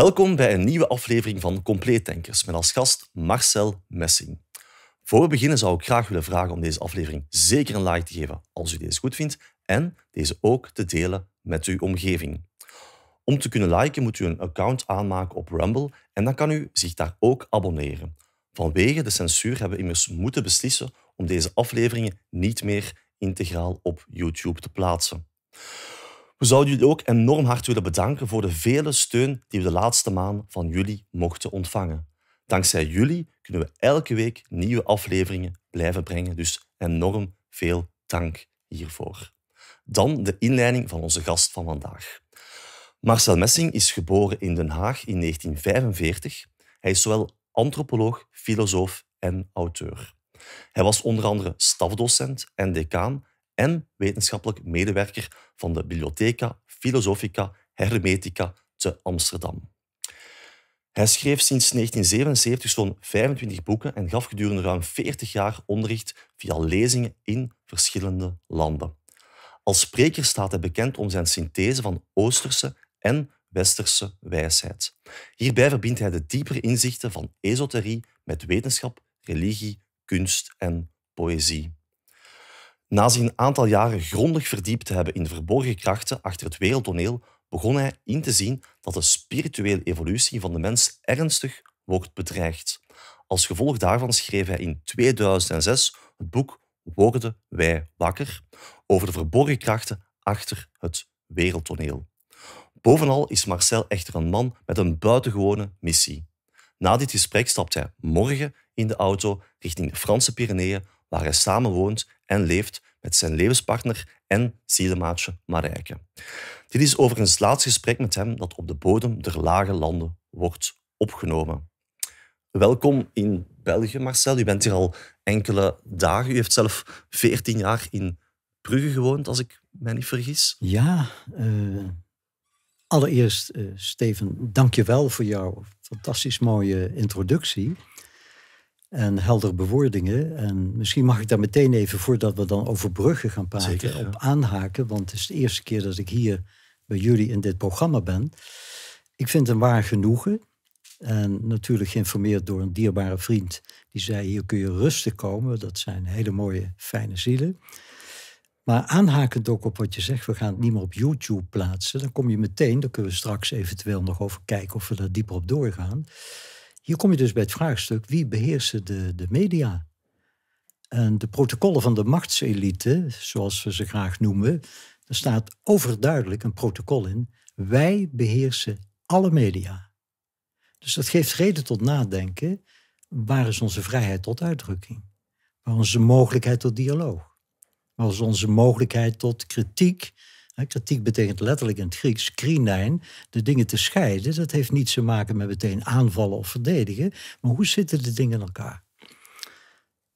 Welkom bij een nieuwe aflevering van Compleet Denkers met als gast Marcel Messing. Voor we beginnen zou ik graag willen vragen om deze aflevering zeker een like te geven als u deze goed vindt en deze ook te delen met uw omgeving. Om te kunnen liken moet u een account aanmaken op Rumble en dan kan u zich daar ook abonneren. Vanwege de censuur hebben we immers moeten beslissen om deze afleveringen niet meer integraal op YouTube te plaatsen. We zouden jullie ook enorm hard willen bedanken voor de vele steun die we de laatste maanden van jullie mochten ontvangen. Dankzij jullie kunnen we elke week nieuwe afleveringen blijven brengen, dus enorm veel dank hiervoor. Dan de inleiding van onze gast van vandaag. Marcel Messing is geboren in Den Haag in 1945. Hij is zowel antropoloog, filosoof en auteur. Hij was onder andere stafdocent en decaan en wetenschappelijk medewerker van de Bibliotheca Philosophica Hermetica te Amsterdam. Hij schreef sinds 1977 zo'n 25 boeken en gaf gedurende ruim 40 jaar onderricht via lezingen in verschillende landen. Als spreker staat hij bekend om zijn synthese van Oosterse en Westerse wijsheid. Hierbij verbindt hij de diepere inzichten van esoterie met wetenschap, religie, kunst en poëzie. Na zich een aantal jaren grondig verdiept te hebben in de verborgen krachten achter het wereldtoneel, begon hij in te zien dat de spirituele evolutie van de mens ernstig wordt bedreigd. Als gevolg daarvan schreef hij in 2006 het boek Worden wij wakker? over de verborgen krachten achter het wereldtoneel. Bovenal is Marcel echter een man met een buitengewone missie. Na dit gesprek stapt hij morgen in de auto richting de Franse Pyreneeën waar hij samen woont en leeft met zijn levenspartner en zielemaatje Marijke. Dit is overigens het laatste gesprek met hem dat op de bodem der lage landen wordt opgenomen. Welkom in België, Marcel. U bent hier al enkele dagen. U heeft zelf 14 jaar in Brugge gewoond, als ik mij niet vergis. Ja, eh, allereerst, eh, Steven, dank je wel voor jouw fantastisch mooie introductie en helder bewoordingen. En misschien mag ik daar meteen even, voordat we dan over bruggen gaan praten, op aanhaken. Want het is de eerste keer dat ik hier bij jullie in dit programma ben. Ik vind een waar genoegen. En natuurlijk geïnformeerd door een dierbare vriend. Die zei, hier kun je rustig komen. Dat zijn hele mooie, fijne zielen. Maar aanhakend ook op wat je zegt, we gaan het niet meer op YouTube plaatsen. Dan kom je meteen, daar kunnen we straks eventueel nog over kijken of we daar dieper op doorgaan. Hier kom je dus bij het vraagstuk wie beheersen de, de media? En de protocollen van de machtselite, zoals we ze graag noemen, daar staat overduidelijk een protocol in. Wij beheersen alle media. Dus dat geeft reden tot nadenken. Waar is onze vrijheid tot uitdrukking? Waar is onze mogelijkheid tot dialoog? Waar is onze mogelijkheid tot kritiek? Kritiek betekent letterlijk in het Grieks krinijn, de dingen te scheiden. Dat heeft niets te maken met meteen aanvallen of verdedigen. Maar hoe zitten de dingen in elkaar?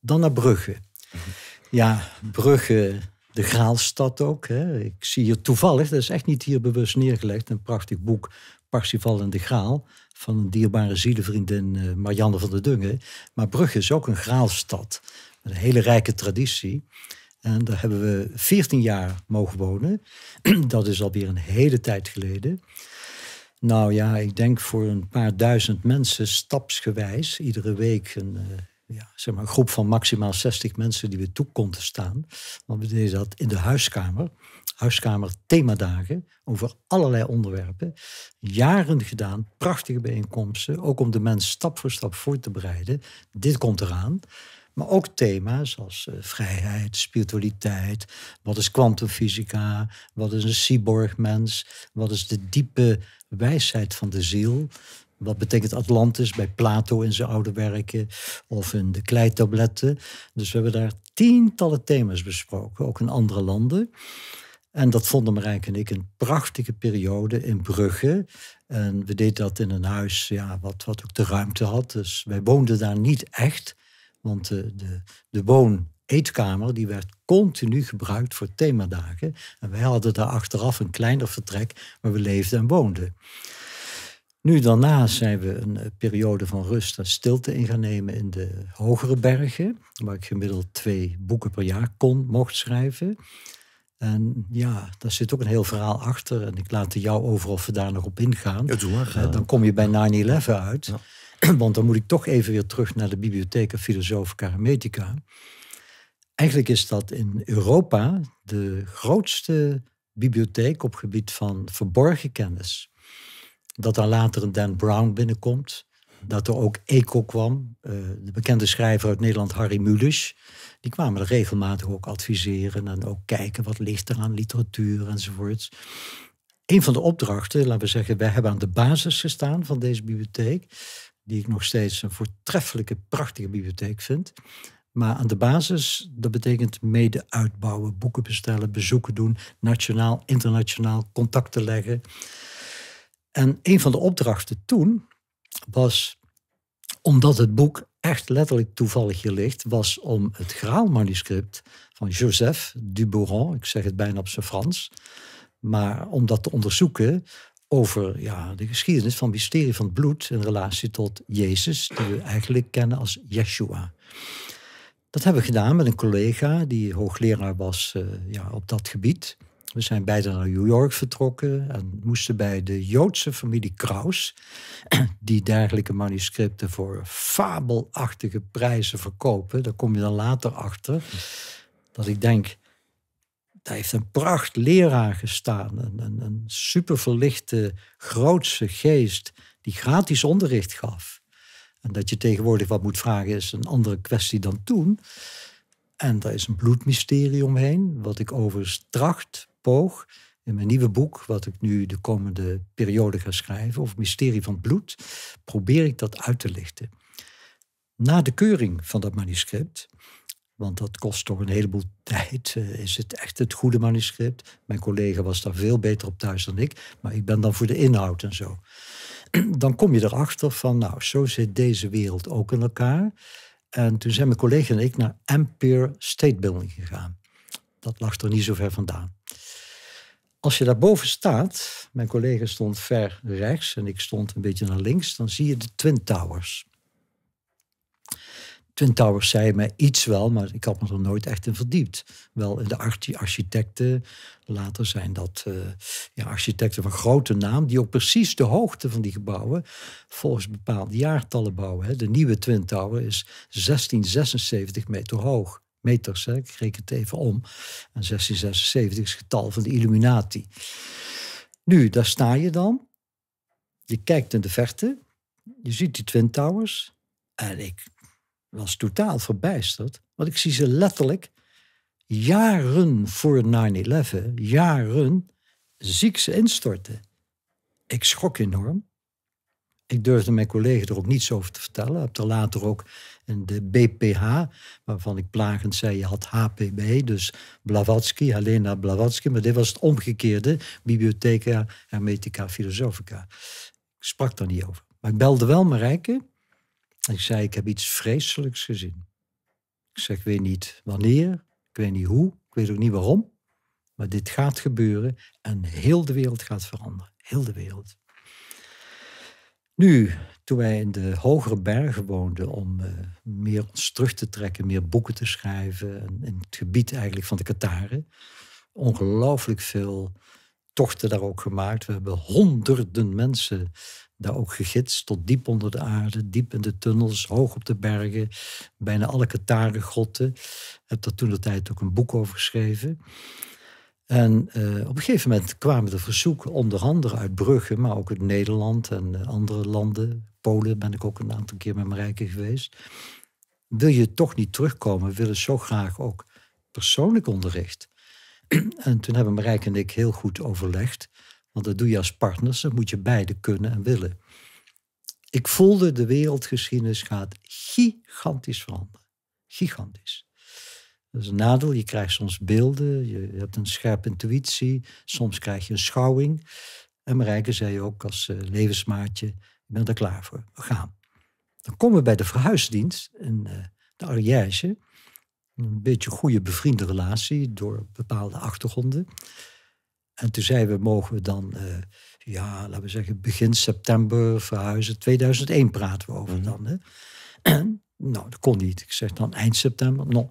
Dan naar Brugge. Mhm. Ja, Brugge, de Graalstad ook. Hè. Ik zie hier toevallig, dat is echt niet hier bewust neergelegd, een prachtig boek, Parsifal en de Graal, van een dierbare zielenvriendin eh, Marianne van der Dungen. Maar Brugge is ook een Graalstad, met een hele rijke traditie. En daar hebben we 14 jaar mogen wonen. Dat is alweer een hele tijd geleden. Nou ja, ik denk voor een paar duizend mensen stapsgewijs, iedere week een, eh, ja, zeg maar groep van maximaal 60 mensen die we toe konden staan. Want we deden dat in de huiskamer. Huiskamer themadagen over allerlei onderwerpen. Jaren gedaan, prachtige bijeenkomsten, ook om de mens stap voor stap voor te bereiden. Dit komt eraan. Maar ook thema's als eh, vrijheid, spiritualiteit. Wat is kwantumfysica? Wat is een cyborgmens? Wat is de diepe wijsheid van de ziel? Wat betekent Atlantis bij Plato in zijn oude werken of in de kleitabletten? Dus we hebben daar tientallen thema's besproken, ook in andere landen. En dat vonden Marijke en ik een prachtige periode in Brugge. En we deden dat in een huis ja, wat, wat ook de ruimte had. Dus wij woonden daar niet echt, want eh, de, de, de woon eetkamer, die werd continu gebruikt voor themadagen. En wij hadden daar achteraf een kleiner vertrek waar we leefden en woonden. Nu daarna zijn we een eh, periode van rust en stilte in gaan nemen in de hogere bergen, waar ik gemiddeld twee boeken per jaar kon, mocht schrijven. En ja, daar zit ook een heel verhaal achter. En ik laat het jou over of we daar nog op ingaan. Ja, eh, Dan kom je bij 9-11 uit. Ja. want dan moet ik toch even weer terug naar de Bibliotheca Philosophica Hermetica. Eigenlijk is dat in Europa de grootste bibliotheek op gebied van verborgen kennis. Dat daar later een Dan Brown binnenkomt. Dat er ook Eco kwam, eh, de bekende schrijver uit Nederland, Harry Mulisch. Die kwamen er regelmatig ook adviseren en ook kijken wat ligt er aan literatuur enzovoorts. Een van de opdrachten, laten we zeggen, wij hebben aan de basis gestaan van deze bibliotheek die ik nog steeds een voortreffelijke, prachtige bibliotheek vind. Maar aan de basis, dat betekent mede uitbouwen, boeken bestellen, bezoeken doen, nationaal, internationaal, contacten leggen. En een van de opdrachten toen was, omdat het boek echt letterlijk toevallig hier ligt, was om het graalmanuscript van Joseph Dubouron, ik zeg het bijna op zijn Frans, maar om dat te onderzoeken, over ja, de geschiedenis van het mysterie van het bloed in relatie tot Jezus, die we eigenlijk kennen als Yeshua. Dat hebben we gedaan met een collega die hoogleraar was eh, ja, op dat gebied. We zijn beide naar New York vertrokken en moesten bij de Joodse familie Kraus, die dergelijke manuscripten voor fabelachtige prijzen verkopen. Daar kom je dan later achter. Dat ik denk, daar heeft een pracht leraar gestaan. Een, een, superverlichte, grootse geest die gratis onderricht gaf. En dat je tegenwoordig wat moet vragen is een andere kwestie dan toen. En daar is een bloedmysterie omheen, wat ik overigens tracht, poog, in mijn nieuwe boek, wat ik nu de komende periode ga schrijven, over het mysterie van bloed, probeer ik dat uit te lichten. Na de keuring van dat manuscript want dat kost toch een heleboel tijd. Eh, is het echt het goede manuscript? Mijn collega was daar veel beter op thuis dan ik. Maar ik ben dan voor de inhoud en zo. Dan kom je erachter van, nou, zo zit deze wereld ook in elkaar. En toen zijn mijn collega en ik naar Empire State Building gegaan. Dat lag er niet zo ver vandaan. Als je daarboven staat, mijn collega stond ver rechts en ik stond een beetje naar links, dan zie je de Twin Towers. Twin Towers zei mij iets wel, maar ik had me er nooit echt in verdiept. Wel in eh, de architecten. Later zijn dat eh, ja, architecten van grote naam, die ook precies de hoogte van die gebouwen volgens bepaalde jaartallen bouwen. Hè. De nieuwe Twin Tower is 1676 meter hoog. Meters, hè. ik reken het even om. En 1676 is het getal van de Illuminati. Nu, daar sta je dan. Je kijkt in de verte. Je ziet die Twin Towers. En ik was totaal verbijsterd, want ik zie ze letterlijk jaren voor 9-11, jaren ziek ze instorten. Ik schrok enorm. Ik durfde mijn collega er ook niets over te vertellen. Ik heb er later ook in de BPH, waarvan ik plagend zei, je had HPB, dus Blavatsky, Helena Blavatsky. Maar dit was het omgekeerde, Bibliotheca Hermetica Philosophica. Ik sprak daar niet over. Maar ik belde wel Marijke ik zei, ik heb iets vreselijks gezien. Ik zeg, ik weet niet wanneer, ik weet niet hoe, ik weet ook niet waarom. Maar dit gaat gebeuren en heel de wereld gaat veranderen. Heel de wereld. Nu, toen wij in de hogere bergen woonden om eh, meer ons terug te trekken, meer boeken te schrijven, in het gebied eigenlijk van de Kataren, ongelooflijk veel tochten daar ook gemaakt. We hebben honderden mensen daar ook gegidst tot diep onder de aarde, diep in de tunnels, hoog op de bergen, bijna alle katarengrotten. Heb daar toen de tijd ook een boek over geschreven. En eh, op een gegeven moment kwamen de verzoeken, onder andere uit Brugge, maar ook uit Nederland en eh, andere landen. Polen ben ik ook een aantal keer met Marijke geweest. Wil je toch niet terugkomen? We willen zo graag ook persoonlijk onderricht. en toen hebben Marijke en ik heel goed overlegd want dat doe je als partners, dat moet je beide kunnen en willen. Ik voelde de wereldgeschiedenis gaat gigantisch veranderen. Gigantisch. Dat is een nadeel. Je krijgt soms beelden, je hebt een scherpe intuïtie, soms krijg je een schouwing. En Marijke zei ook als eh, levensmaatje, ik ben er klaar voor, we gaan. Dan komen we bij de verhuisdienst en eh, de Ariège. Een beetje goede bevriende relatie door bepaalde achtergronden. En toen zeiden we, mogen we dan, eh, ja, laten we zeggen, begin september verhuizen. 2001 praten we over mhm. dan. Hè? nou, dat kon niet. Ik zeg dan eind september. Non.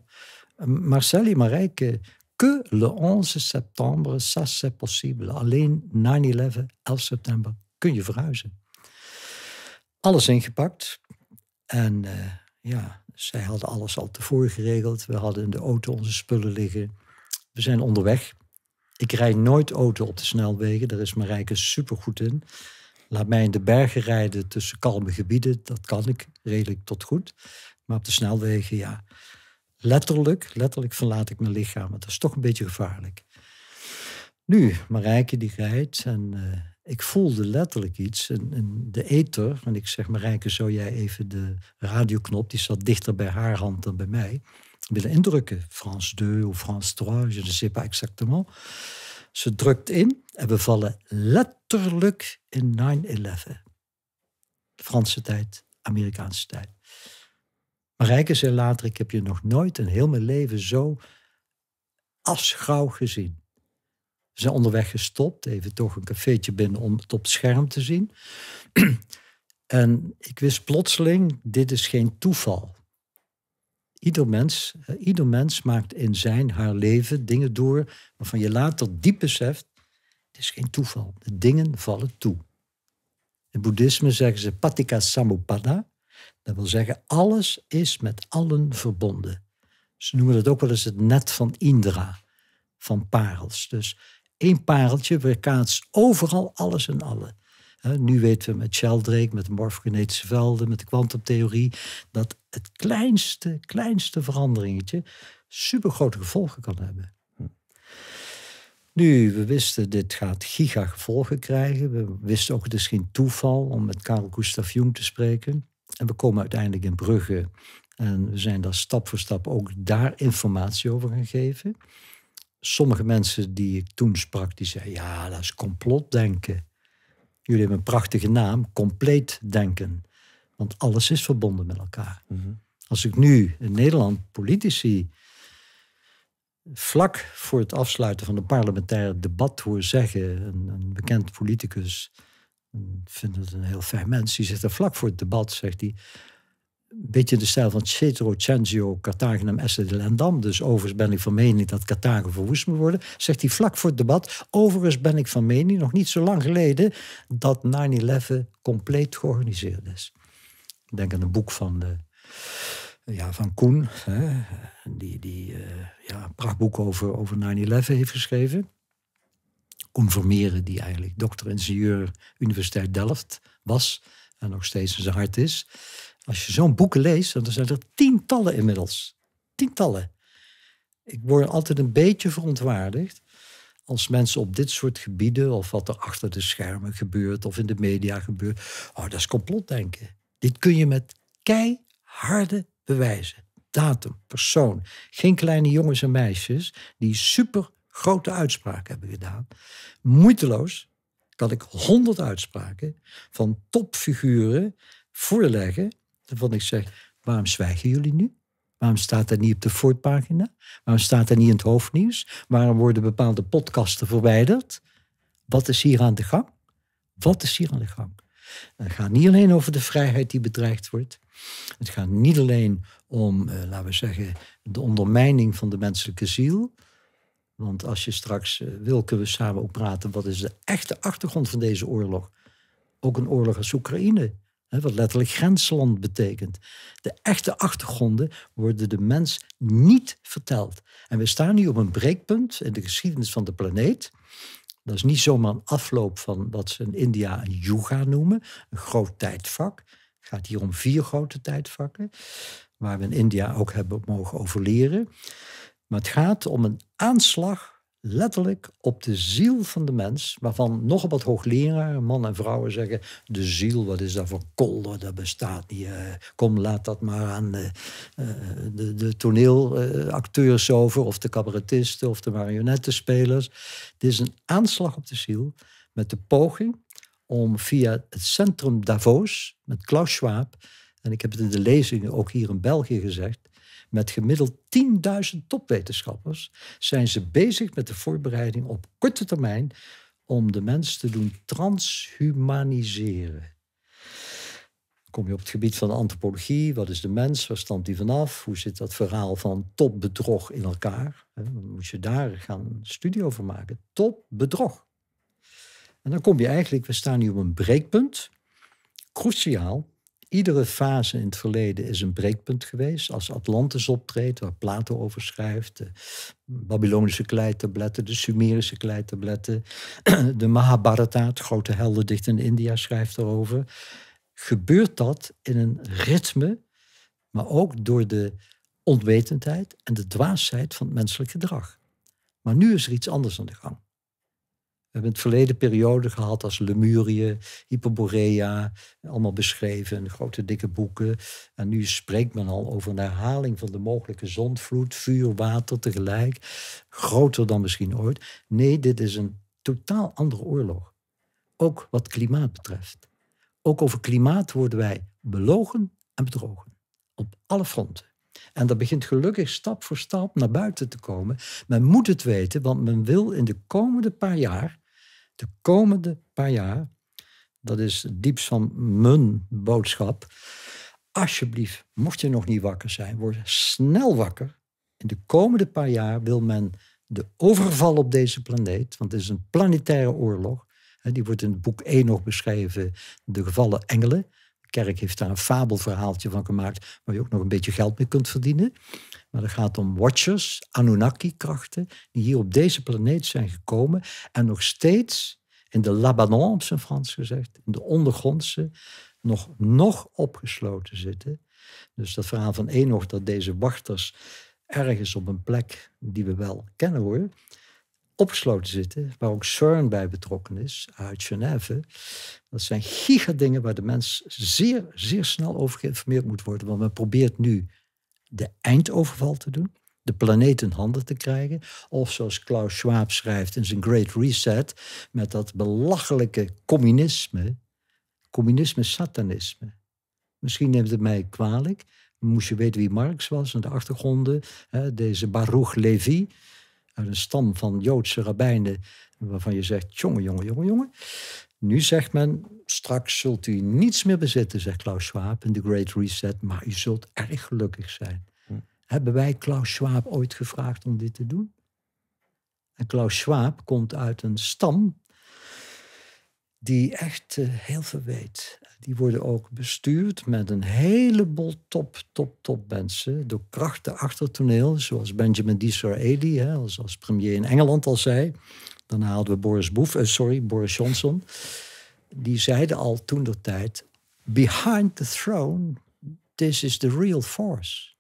Marijke, que le 11 september, ça c'est possible. Alleen 9-11, 11 september, kun je verhuizen. Alles ingepakt. En eh, ja, zij hadden alles al tevoren geregeld. We hadden in de auto onze spullen liggen. We zijn onderweg. Ik rijd nooit auto op de snelwegen. Daar is Marijke supergoed in. Laat mij in de bergen rijden tussen kalme gebieden. Dat kan ik redelijk tot goed. Maar op de snelwegen, ja. Letterlijk, letterlijk verlaat ik mijn lichaam. Want dat is toch een beetje gevaarlijk. Nu, Marijke die rijdt en eh, ik voelde letterlijk iets. de ether, en ik zeg Marijke, zou jij even de radioknop... die zat dichter bij haar hand dan bij mij willen indrukken. Frans 2 of France 3, je ne sais pas exactement. Ze drukt in en we vallen letterlijk in 9-11. Franse tijd, Amerikaanse tijd. Maar Marijke zei later, ik heb je nog nooit in heel mijn leven zo afschuw gezien. Ze zijn onderweg gestopt, even toch een cafeetje binnen om het op het scherm te zien. en ik wist plotseling, dit is geen toeval. Ieder mens, eh, ieder mens maakt in zijn, haar leven dingen door waarvan je later diep beseft, het is geen toeval. De dingen vallen toe. In boeddhisme zeggen ze patika samupada. Dat wil zeggen, alles is met allen verbonden. Ze noemen dat ook wel eens het net van Indra, van parels. Dus één pareltje weerkaatst overal alles en allen nu weten we met Sheldrake, met de morfogenetische velden, met de kwantumtheorie, dat het kleinste, kleinste veranderingetje supergrote gevolgen kan hebben. Hm. Nu, we wisten, dit gaat gevolgen krijgen. We wisten ook, het is geen toeval om met Karel Gustav Jung te spreken. En we komen uiteindelijk in Brugge. En we zijn daar stap voor stap ook daar informatie over gaan geven. Sommige mensen die ik toen sprak, die zeiden, ja, dat is complotdenken. Jullie hebben een prachtige naam, compleet denken. Want alles is verbonden met elkaar. Mhm. Als ik nu in Nederland politici vlak voor het afsluiten van een parlementair debat hoor zeggen, een, een bekend politicus, ik vind het een heel fijn mens, die zit er vlak voor het debat, zegt hij, een beetje de stijl van Cetro, Cenzio, Carthagenum, Essen de Lendam. Dus overigens ben ik van mening dat Carthago verwoest moet worden. Zegt hij vlak voor het debat. Overigens ben ik van mening, nog niet zo lang geleden, dat 9-11 compleet georganiseerd is. Ik denk aan een boek van, de, eh, ja, van Koen, hè, die, die eh, ja, een prachtboek over, over 9-11 heeft geschreven. Koen Vermeeren, die eigenlijk dokter-ingenieur Universiteit Delft was en nog steeds in zijn hart is. Als je zo'n boeken leest, dan zijn er tientallen inmiddels. Tientallen. Ik word altijd een beetje verontwaardigd als mensen op dit soort gebieden, of wat er achter de schermen gebeurt, of in de media gebeurt, oh, dat is complotdenken. Dit kun je met keiharde bewijzen. Datum, persoon. Geen kleine jongens en meisjes die super grote uitspraken hebben gedaan. Moeiteloos kan ik honderd uitspraken van topfiguren voorleggen Waarvan ik zeg, waarom zwijgen jullie nu? Waarom staat dat niet op de voorpagina? Waarom staat dat niet in het hoofdnieuws? Waarom worden bepaalde podcasten verwijderd? Wat is hier aan de gang? Wat is hier aan de gang? het gaat niet alleen over de vrijheid die bedreigd wordt. Het gaat niet alleen om, eh, laten we zeggen, de ondermijning van de menselijke ziel. Want als je straks welke eh, wil, kunnen we samen ook praten. Wat is de echte achtergrond van deze oorlog? Ook een oorlog als Oekraïne wat letterlijk grensland betekent. De echte achtergronden worden de mens niet verteld. En we staan nu op een breekpunt in de geschiedenis van de planeet. Dat is niet zomaar een afloop van wat ze in India een yoga noemen, een groot tijdvak. Het gaat hier om vier grote tijdvakken, waar we in India ook hebben mogen over leren. Maar het gaat om een aanslag letterlijk op de ziel van de mens, waarvan nogal wat hoogleraren, mannen en vrouwen zeggen, de ziel, wat is dat voor kolder, dat bestaat niet. Eh. kom, laat dat maar aan eh, eh, de, de, toneelacteurs over, of de cabaretisten, of de marionettenspelers. Dit is een aanslag op de ziel met de poging om via het centrum Davos, met Klaus Schwab, en ik heb het in de lezingen ook hier in België gezegd, met gemiddeld 10.000 topwetenschappers zijn ze bezig met de voorbereiding op korte termijn om de mens te doen transhumaniseren. Kom je op het gebied van antropologie, wat is de mens, waar stamt die vanaf, hoe zit dat verhaal van topbedrog in elkaar? Dan moet je daar gaan een studie over maken. Topbedrog. En dan kom je eigenlijk, we staan nu op een breekpunt, cruciaal, iedere fase in het verleden is een breekpunt geweest. Als Atlantis optreedt, waar Plato over schrijft, de Babylonische kleitabletten, de Sumerische kleitabletten, de Mahabharata, het grote heldendicht in India, schrijft erover. Gebeurt dat in een ritme, maar ook door de onwetendheid en de dwaasheid van het menselijk gedrag. Maar nu is er iets anders aan de gang. We hebben het verleden periode gehad als Lemurië, Hyperborea, allemaal beschreven in grote dikke boeken. En nu spreekt men al over een herhaling van de mogelijke zondvloed, vuur, water tegelijk. Groter dan misschien ooit. Nee, dit is een totaal andere oorlog. Ook wat klimaat betreft. Ook over klimaat worden wij belogen en bedrogen. Op alle fronten. En dat begint gelukkig stap voor stap naar buiten te komen. Men moet het weten, want men wil in de komende paar jaar de komende paar jaar, dat is het diepst van mijn boodschap, alsjeblieft, mocht je nog niet wakker zijn, word snel wakker. In de komende paar jaar wil men de overval op deze planeet, want het is een planetaire oorlog, die wordt in het boek 1 nog beschreven, de gevallen engelen. kerk heeft daar een fabelverhaaltje van gemaakt, waar je ook nog een beetje geld mee kunt verdienen. Maar het gaat om watchers, Anunnaki-krachten, die hier op deze planeet zijn gekomen en nog steeds in de Labanon, op zijn Frans gezegd, in de ondergrondse, nog, nog opgesloten zitten. Dus dat verhaal van Enoch dat deze wachters ergens op een plek die we wel kennen hoor, opgesloten zitten, waar ook CERN bij betrokken is, uit Genève. Dat zijn dingen waar de mens zeer, zeer snel over geïnformeerd moet worden, want men probeert nu de eindoverval te doen, de planeet in handen te krijgen. Of zoals Klaus Schwab schrijft in zijn Great Reset, met dat belachelijke communisme, communisme-satanisme. Misschien neemt het mij kwalijk, moest je weten wie Marx was en de achtergronden. Hè, deze Baruch Levi, uit een stam van Joodse rabbijnen, waarvan je zegt, jongen, jongen, jongen, jongen. Nu zegt men, straks zult u niets meer bezitten, zegt Klaus Schwab in The Great Reset, maar u zult erg gelukkig zijn. Hm. Hebben wij Klaus Schwab ooit gevraagd om dit te doen? En Klaus Schwab komt uit een stam die echt eh, heel veel weet. Die worden ook bestuurd met een heleboel top, top, top mensen. Door krachten achter toneel, zoals Benjamin Disraeli, hè, als, als premier in Engeland al zei. Dan haalden we Boris Boef, eh, sorry, Boris Johnson. Die zeiden al toen de tijd: Behind the throne, this is the real force.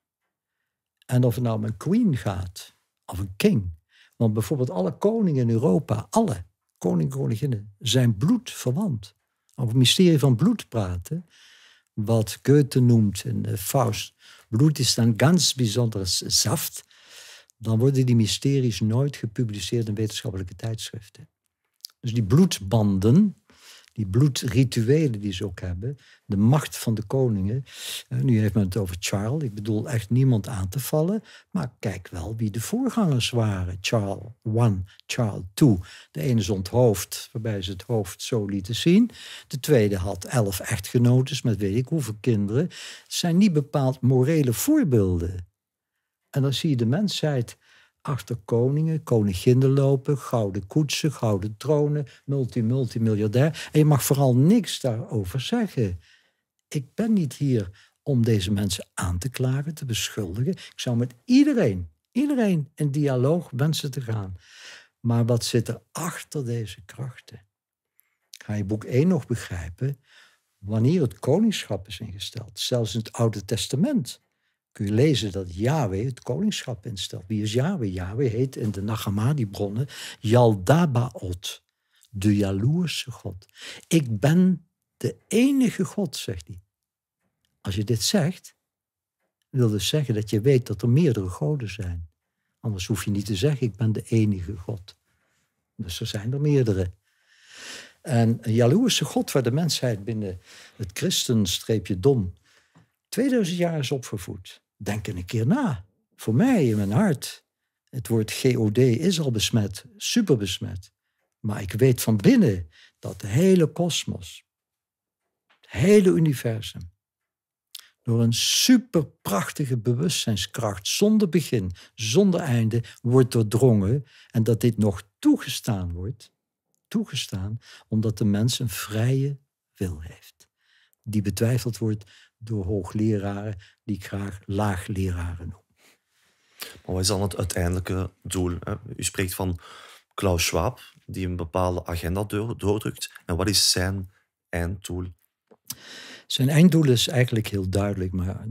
En of het nou om een queen gaat, of een king. Want bijvoorbeeld alle koningen in Europa, alle koningen en koninginnen, zijn bloedverwant. Over het mysterie van bloed praten, wat Goethe noemt in Faust. Bloed is een ganz bijzonder saft dan worden die mysteries nooit gepubliceerd in wetenschappelijke tijdschriften. Dus die bloedbanden, die bloedrituelen die ze ook hebben, de macht van de koningen. Eh, nu heeft men het over Charles, ik bedoel echt niemand aan te vallen, maar kijk wel wie de voorgangers waren. Charles I, Charles II. De ene zond hoofd, waarbij ze het hoofd zo lieten zien. De tweede had elf echtgenotes met weet ik hoeveel kinderen. Het zijn niet bepaald morele voorbeelden. En dan zie je de mensheid achter koningen, koninginnen lopen, gouden koetsen, gouden tronen, multi-multimiljardair. En je mag vooral niks daarover zeggen. Ik ben niet hier om deze mensen aan te klagen, te beschuldigen. Ik zou met iedereen, iedereen in dialoog wensen te gaan. Maar wat zit er achter deze krachten? Ga je boek 1 nog begrijpen? Wanneer het koningschap is ingesteld, zelfs in het Oude Testament, kun je lezen dat Yahweh het koningschap instelt. Wie is Yahweh? Yahweh heet in de Nagamadi-bronnen Yaldabaoth, de jaloerse God. Ik ben de enige God, zegt hij. Als je dit zegt, wil dus zeggen dat je weet dat er meerdere goden zijn. Anders hoef je niet te zeggen, ik ben de enige God. Dus er zijn er meerdere. En een jaloerse God waar de mensheid binnen het christenstreepje dom 2000 jaar is opgevoed denk een keer na. Voor mij, in mijn hart. Het woord GOD is al besmet, super besmet. Maar ik weet van binnen dat de hele kosmos, het hele universum, door een superprachtige bewustzijnskracht zonder begin, zonder einde, wordt doordrongen. En dat dit nog toegestaan wordt, toegestaan omdat de mens een vrije wil heeft. Die betwijfeld wordt door hoogleraren die ik graag laagleraren noem. Maar wat is dan het uiteindelijke doel? U spreekt van Klaus Schwab, die een bepaalde agenda doordrukt. En wat is zijn einddoel? Zijn einddoel is eigenlijk heel duidelijk, maar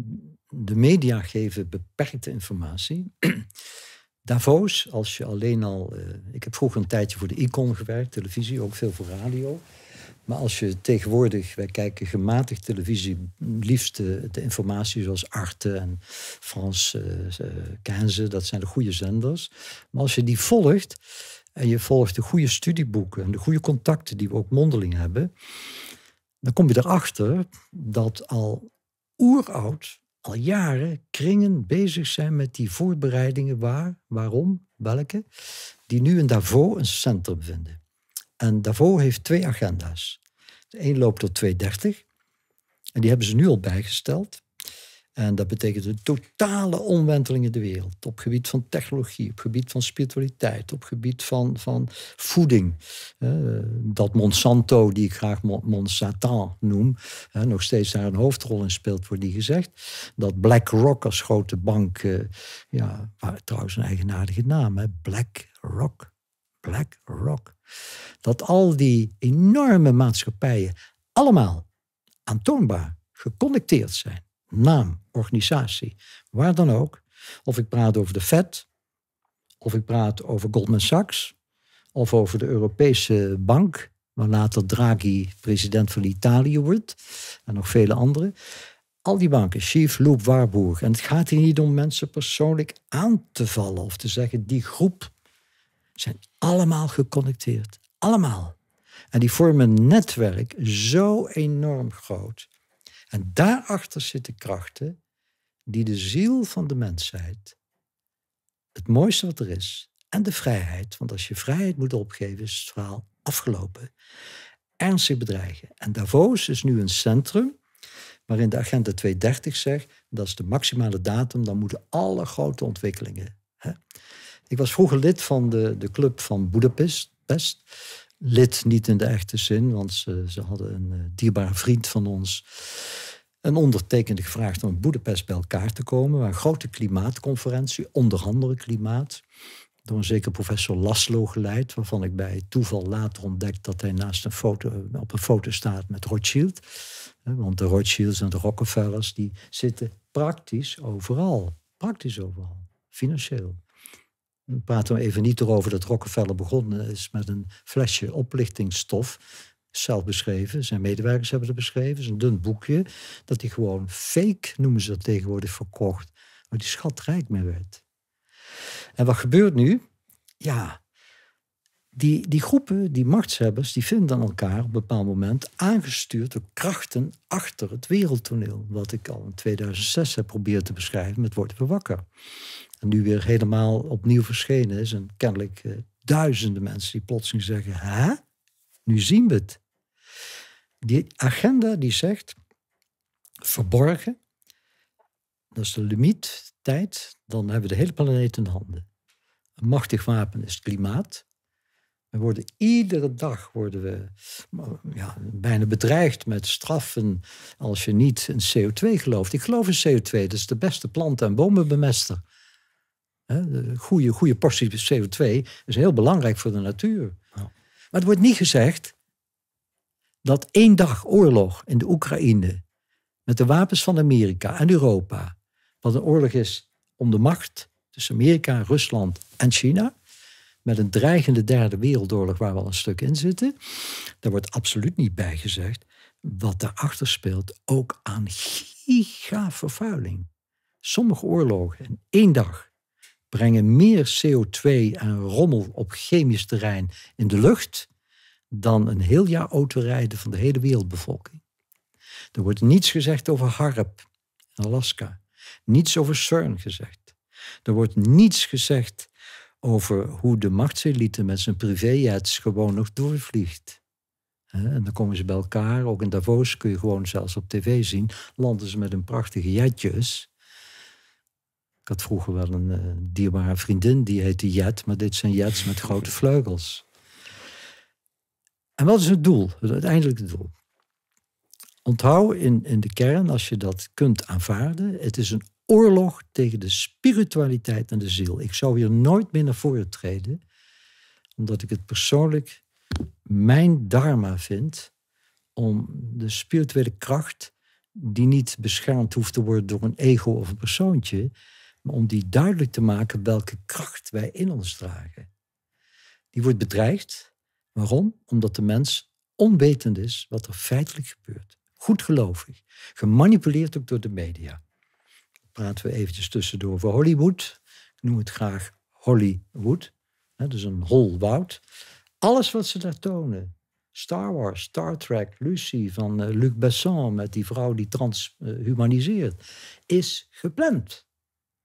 de media geven beperkte informatie. Davos, als je alleen al. Eh, ik heb vroeger een tijdje voor de Icon gewerkt, televisie, ook veel voor radio. Maar als je tegenwoordig, wij kijken gematigd televisie, liefst de, informatie zoals Arte en Frans uh, dat zijn de goede zenders. Maar als je die volgt en je volgt de goede studieboeken en de goede contacten die we ook mondeling hebben, dan kom je erachter dat al oeroud, al jaren kringen bezig zijn met die voorbereidingen waar, waarom, welke, die nu in Davos een centrum vinden. En daarvoor heeft twee agenda's. De een loopt tot 2030. En die hebben ze nu al bijgesteld. En dat betekent een totale omwenteling in de wereld. Op gebied van technologie, op gebied van spiritualiteit, op gebied van, van voeding. dat Monsanto, die ik graag Monsanto noem, nog steeds daar een hoofdrol in speelt, wordt die gezegd. Dat BlackRock als grote bank, eh, ja, trouwens een eigenaardige naam, hè? BlackRock. BlackRock dat al die enorme maatschappijen allemaal aantoonbaar geconnecteerd zijn. Naam, organisatie, waar dan ook. Of ik praat over de Fed, of ik praat over Goldman Sachs, of over de Europese Bank, waar later Draghi president van Italië wordt, en nog vele andere. Al die banken, Chief Loop Warburg. En het gaat hier niet om mensen persoonlijk aan te vallen of te zeggen die groep zijn allemaal geconnecteerd. Allemaal. En die vormen een netwerk zo enorm groot. En daarachter zitten krachten die de ziel van de mensheid, het mooiste wat er is, en de vrijheid, want als je vrijheid moet opgeven, is het verhaal afgelopen, ernstig bedreigen. En Davos is nu een centrum waarin de agenda 230 zegt, dat is de maximale datum, dan moeten alle grote ontwikkelingen. Hè? Ik was vroeger lid van de, de club van Boedapest. Best. Lid niet in de echte zin, want ze, ze hadden een eh, dierbare vriend van ons een ondertekende gevraagd om in Boedapest bij elkaar te komen. Waar een grote klimaatconferentie, onder andere klimaat. Door een zeker professor Laszlo geleid, waarvan ik bij toeval later ontdekte dat hij naast een foto, op een foto staat met Rothschild. Want de Rothschilds en de Rockefellers die zitten praktisch overal. Praktisch overal. Financieel we praten even niet erover dat Rockefeller begonnen is met een flesje oplichtingsstof. Zelf beschreven, zijn medewerkers hebben het beschreven. Het is een dun boekje dat hij gewoon fake, noemen ze dat tegenwoordig, verkocht. Maar die schatrijk mee werd. En wat gebeurt nu? Ja, die, die groepen, die machtshebbers, die vinden elkaar op een bepaald moment aangestuurd door krachten achter het wereldtoneel. Wat ik al in 2006 heb proberen te beschrijven met Worden we wakker. En nu weer helemaal opnieuw verschenen is. En kennelijk eh, duizenden mensen die plotseling zeggen, hè? Nu zien we het. Die agenda die zegt, verborgen, dat is de limiet, tijd, dan hebben we de hele planeet in handen. Een machtig wapen is het klimaat. We worden iedere dag worden we ja, bijna bedreigd met straffen als je niet in CO2 gelooft. Ik geloof in CO2, dat is de beste plant- en bomenbemester. Een goede, goede portie CO2 is heel belangrijk voor de natuur. Maar het wordt niet gezegd dat één dag oorlog in de Oekraïne met de wapens van Amerika en Europa, wat een oorlog is om de macht tussen Amerika, Rusland en China, met een dreigende derde wereldoorlog waar we al een stuk in zitten. Daar wordt absoluut niet bij gezegd wat daarachter speelt, ook aan gigavervuiling. Sommige oorlogen in één dag brengen meer CO2 en rommel op chemisch terrein in de lucht dan een heel jaar autorijden van de hele wereldbevolking. Er wordt niets gezegd over HARP in Alaska, niets over CERN gezegd. Er wordt niets gezegd over hoe de machtselite met zijn privéjets gewoon nog doorvliegt. En dan komen ze bij elkaar. Ook in Davos kun je gewoon zelfs op tv zien. Landen ze met hun prachtige jetjes. Ik had vroeger wel een eh, dierbare vriendin, die heette Jet. Maar dit zijn jets met grote vleugels. En wat is het doel? Het uiteindelijke doel. Onthoud in, in de kern, als je dat kunt aanvaarden, het is een oorlog tegen de spiritualiteit en de ziel. Ik zou hier nooit meer naar voren treden, omdat ik het persoonlijk mijn dharma vind om de spirituele kracht, die niet beschermd hoeft te worden door een ego of een persoontje, maar om die duidelijk te maken welke kracht wij in ons dragen. Die wordt bedreigd. Waarom? Omdat de mens onwetend is wat er feitelijk gebeurt. Goed gelovig, gemanipuleerd ook door de media praten we eventjes tussendoor over Hollywood. Ik noem het graag Hollywood. dus een hol woud. Alles wat ze daar tonen. Star Wars, Star Trek, Lucy van eh, Luc Besson met die vrouw die transhumaniseert, is gepland.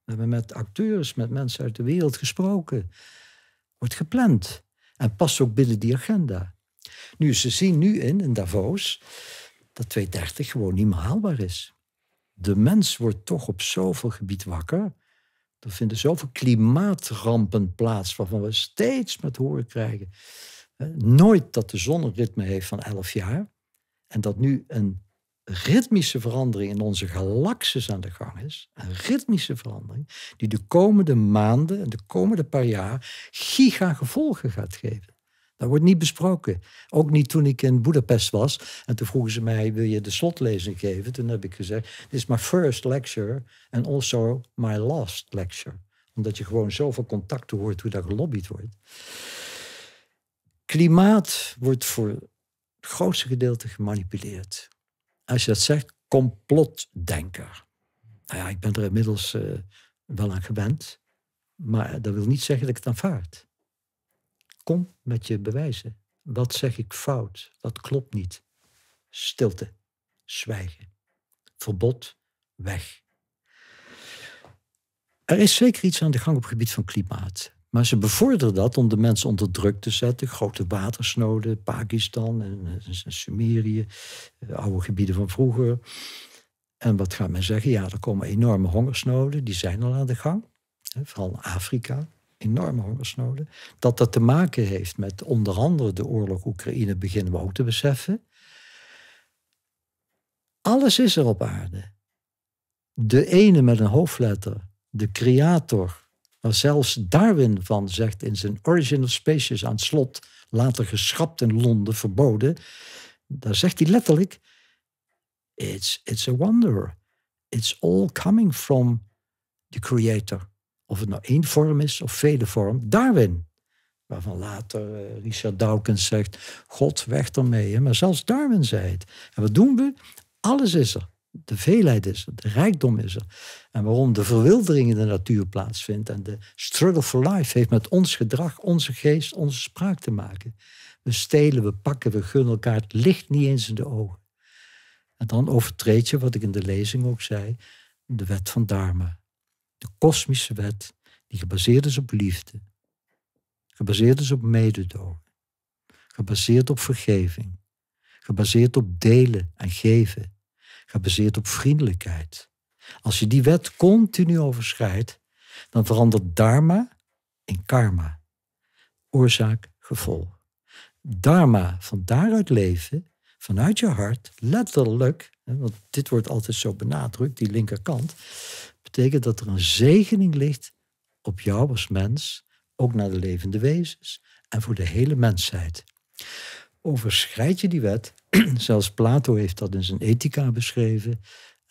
We hebben met acteurs, met mensen uit de wereld gesproken. Wordt gepland. En past ook binnen die agenda. Nu, ze zien nu in, in Davos, dat 2030 gewoon niet meer haalbaar is de mens wordt toch op zoveel gebied wakker. Er vinden zoveel klimaatrampen plaats waarvan we steeds met horen krijgen. Nooit dat de zon een ritme heeft van elf jaar. En dat nu een ritmische verandering in onze galaxes aan de gang is. Een ritmische verandering die de komende maanden en de komende paar jaar giga gevolgen gaat geven. Dat wordt niet besproken. Ook niet toen ik in Budapest was. En toen vroegen ze mij, wil je de slotlezing geven? Toen heb ik gezegd, dit is my first lecture and also my last lecture. Omdat je gewoon zoveel contacten hoort hoe dat gelobbyd wordt. Klimaat wordt voor het grootste gedeelte gemanipuleerd. Als je dat zegt, complotdenker. Nou ja, ik ben er inmiddels eh, wel aan gewend. Maar dat wil niet zeggen dat ik het aanvaard. Kom met je bewijzen. Wat zeg ik fout? Dat klopt niet? Stilte. Zwijgen. Verbod. Weg. Er is zeker iets aan de gang op het gebied van klimaat. Maar ze bevorderen dat om de mensen onder druk te zetten. Grote watersnoden, Pakistan en, Sumerië, eh, oude gebieden van vroeger. En wat gaat men zeggen? Ja, er komen enorme hongersnoden, die zijn al aan de gang. Vooral in Afrika enorme hongersnoden. Dat dat te maken heeft met onder andere de oorlog Oekraïne, beginnen we ook te beseffen. Alles is er op aarde. De ene met een hoofdletter, de creator, waar zelfs Darwin van zegt in zijn Origin of Species aan het slot, later geschrapt in Londen, verboden. Daar zegt hij letterlijk: It's, it's a wonder. It's all coming from the Creator of het nou één vorm is of vele vormen, Darwin. Waarvan later eh, Richard Dawkins zegt, God weg ermee. Maar zelfs Darwin zei het. En wat doen we? Alles is er. De veelheid is er, de rijkdom is er. En waarom de verwildering in de natuur plaatsvindt en de struggle for life heeft met ons gedrag, onze geest, onze spraak te maken. We stelen, we pakken, we gunnen elkaar het licht niet eens in de ogen. En dan overtreed je, wat ik in de lezing ook zei, de wet van Dharma de kosmische wet die gebaseerd is op liefde, gebaseerd is op mededogen, gebaseerd op vergeving, gebaseerd op delen en geven, gebaseerd op vriendelijkheid. Als je die wet continu overschrijdt, dan verandert dharma in karma, oorzaak, gevolg. Dharma, van daaruit leven, vanuit je hart, letterlijk, want dit wordt altijd zo benadrukt, die linkerkant, betekent dat er een zegening ligt op jou als mens, ook naar de levende wezens en voor de hele mensheid. Overschrijd je die wet, zelfs Plato heeft dat in zijn Ethica beschreven,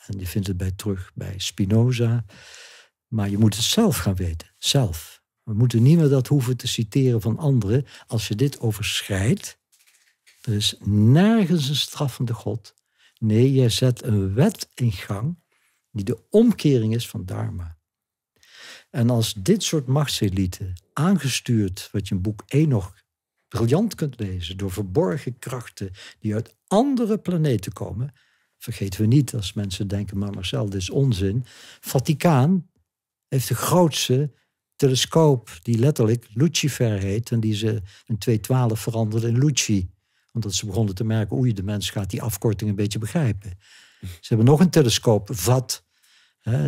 en je vindt het bij terug bij Spinoza, maar je moet het zelf gaan weten, zelf. We moeten niet meer dat hoeven te citeren van anderen. Als je dit overschrijdt, er is nergens een straffende God. Nee, jij zet een wet in gang die de omkering is van Dharma. En als dit soort machtselieten aangestuurd, wat je in boek 1 nog briljant kunt lezen, door verborgen krachten die uit andere planeten komen, vergeten we niet als mensen denken, maar Marcel, dit is onzin. Vaticaan heeft de grootste telescoop die letterlijk Lucifer heet en die ze in 212 veranderde in Luci. Omdat ze begonnen te merken, oei, de mens gaat die afkorting een beetje begrijpen. Ze hebben nog een telescoop, VAT,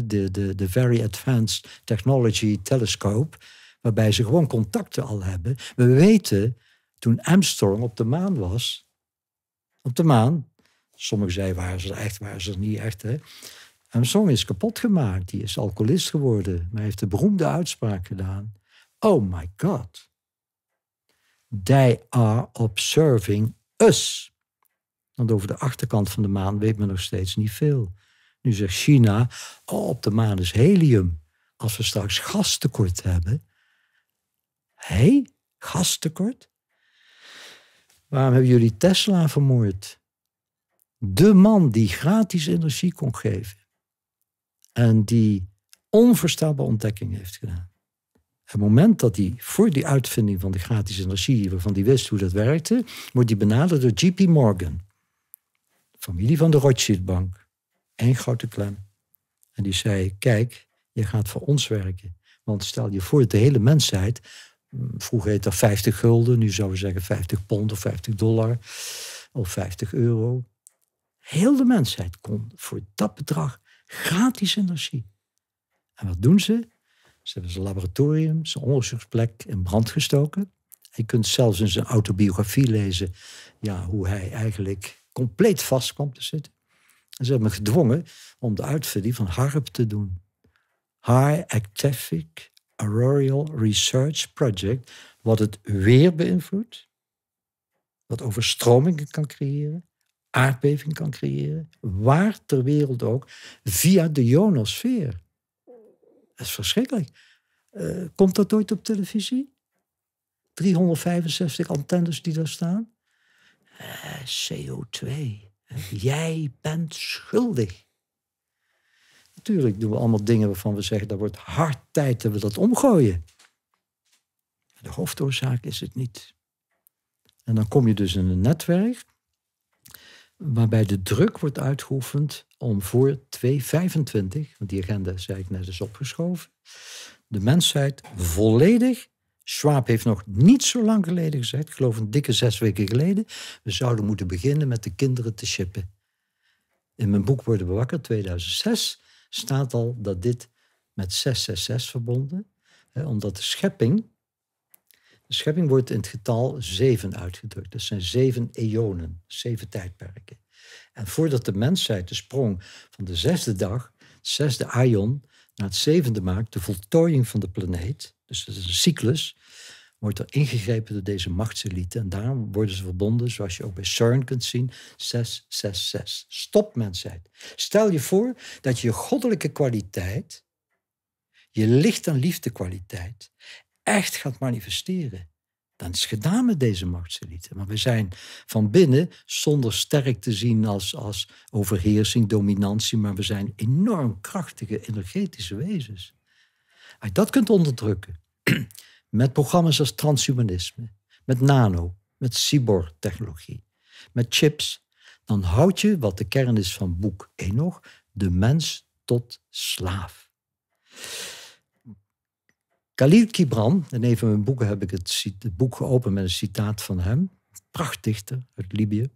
de, de, de Very Advanced Technology Telescope, waarbij ze gewoon contacten al hebben. We weten, toen Armstrong op de maan was, op de maan, sommigen zeiden waren ze echt, waren ze niet echt, hè. Armstrong is kapot gemaakt, die is alcoholist geworden, maar hij heeft de beroemde uitspraak gedaan. Oh my god. They are observing us. Want over de achterkant van de maan weet men nog steeds niet veel. Nu zegt China, oh, op de maan is helium. Als we straks gastekort hebben. Hé, gastekort? Waarom hebben jullie Tesla vermoord? De man die gratis energie kon geven. En die onvoorstelbare ontdekking heeft gedaan. Het moment dat hij voor die uitvinding van de gratis energie, waarvan hij wist hoe dat werkte, wordt hij benaderd door JP Morgan familie van de Rothschildbank, Bank. Eén grote klem. En die zei, kijk, je gaat voor ons werken. Want stel je voor dat de hele mensheid, mm, vroeger heette dat 50 gulden, nu zouden we zeggen 50 pond of 50 dollar of 50 euro. Heel de mensheid kon voor dat bedrag gratis energie. En wat doen ze? Ze hebben zijn laboratorium, zijn onderzoeksplek in brand gestoken. Je kunt zelfs in zijn autobiografie lezen ja, hoe hij eigenlijk compleet vast kwam te zitten. En ze hebben me gedwongen om de uitvinding van HARP te doen. High Activic Auroral Research Project, wat het weer beïnvloedt, wat overstromingen kan creëren, aardbeving kan creëren, waar ter wereld ook, via de ionosfeer. Dat is verschrikkelijk. Eh, komt dat ooit op televisie? 365 antennes die daar staan? Eh, CO2. Jij bent schuldig. Natuurlijk doen we allemaal dingen waarvan we zeggen, dat wordt hard tijd dat we dat omgooien. De hoofdoorzaak is het niet. En dan kom je dus in een netwerk waarbij de druk wordt uitgeoefend om voor 2025, want die agenda zei ik net is opgeschoven, de mensheid volledig Schwab heeft nog niet zo lang geleden gezegd, ik geloof een dikke zes weken geleden, we zouden moeten beginnen met de kinderen te shippen. In mijn boek Worden Bewakker 2006 staat al dat dit met 666 verbonden, hè, omdat de schepping, de schepping wordt in het getal 7 uitgedrukt. Dat zijn zeven eonen, zeven tijdperken. En voordat de mensheid de sprong van de zesde dag, zesde aion, na het zevende maakt, de voltooiing van de planeet, dus dat is een cyclus, wordt er ingegrepen door deze machtselite. En daarom worden ze verbonden, zoals je ook bij CERN kunt zien, 666. Stop mensheid. Stel je voor dat je je goddelijke kwaliteit, je licht- en liefdekwaliteit, echt gaat manifesteren dan is gedaan met deze machtselite. Maar we zijn van binnen zonder sterk te zien als, als overheersing, dominantie, maar we zijn enorm krachtige energetische wezens. Als je dat kunt onderdrukken met programma's als transhumanisme, met nano, met cyborg-technologie, met chips, dan houd je, wat de kern is van boek 1 nog de mens tot slaaf. Khalil Kibran, in een van mijn boeken heb ik het, het boek geopend met een citaat van hem. Prachtdichter uit Libië.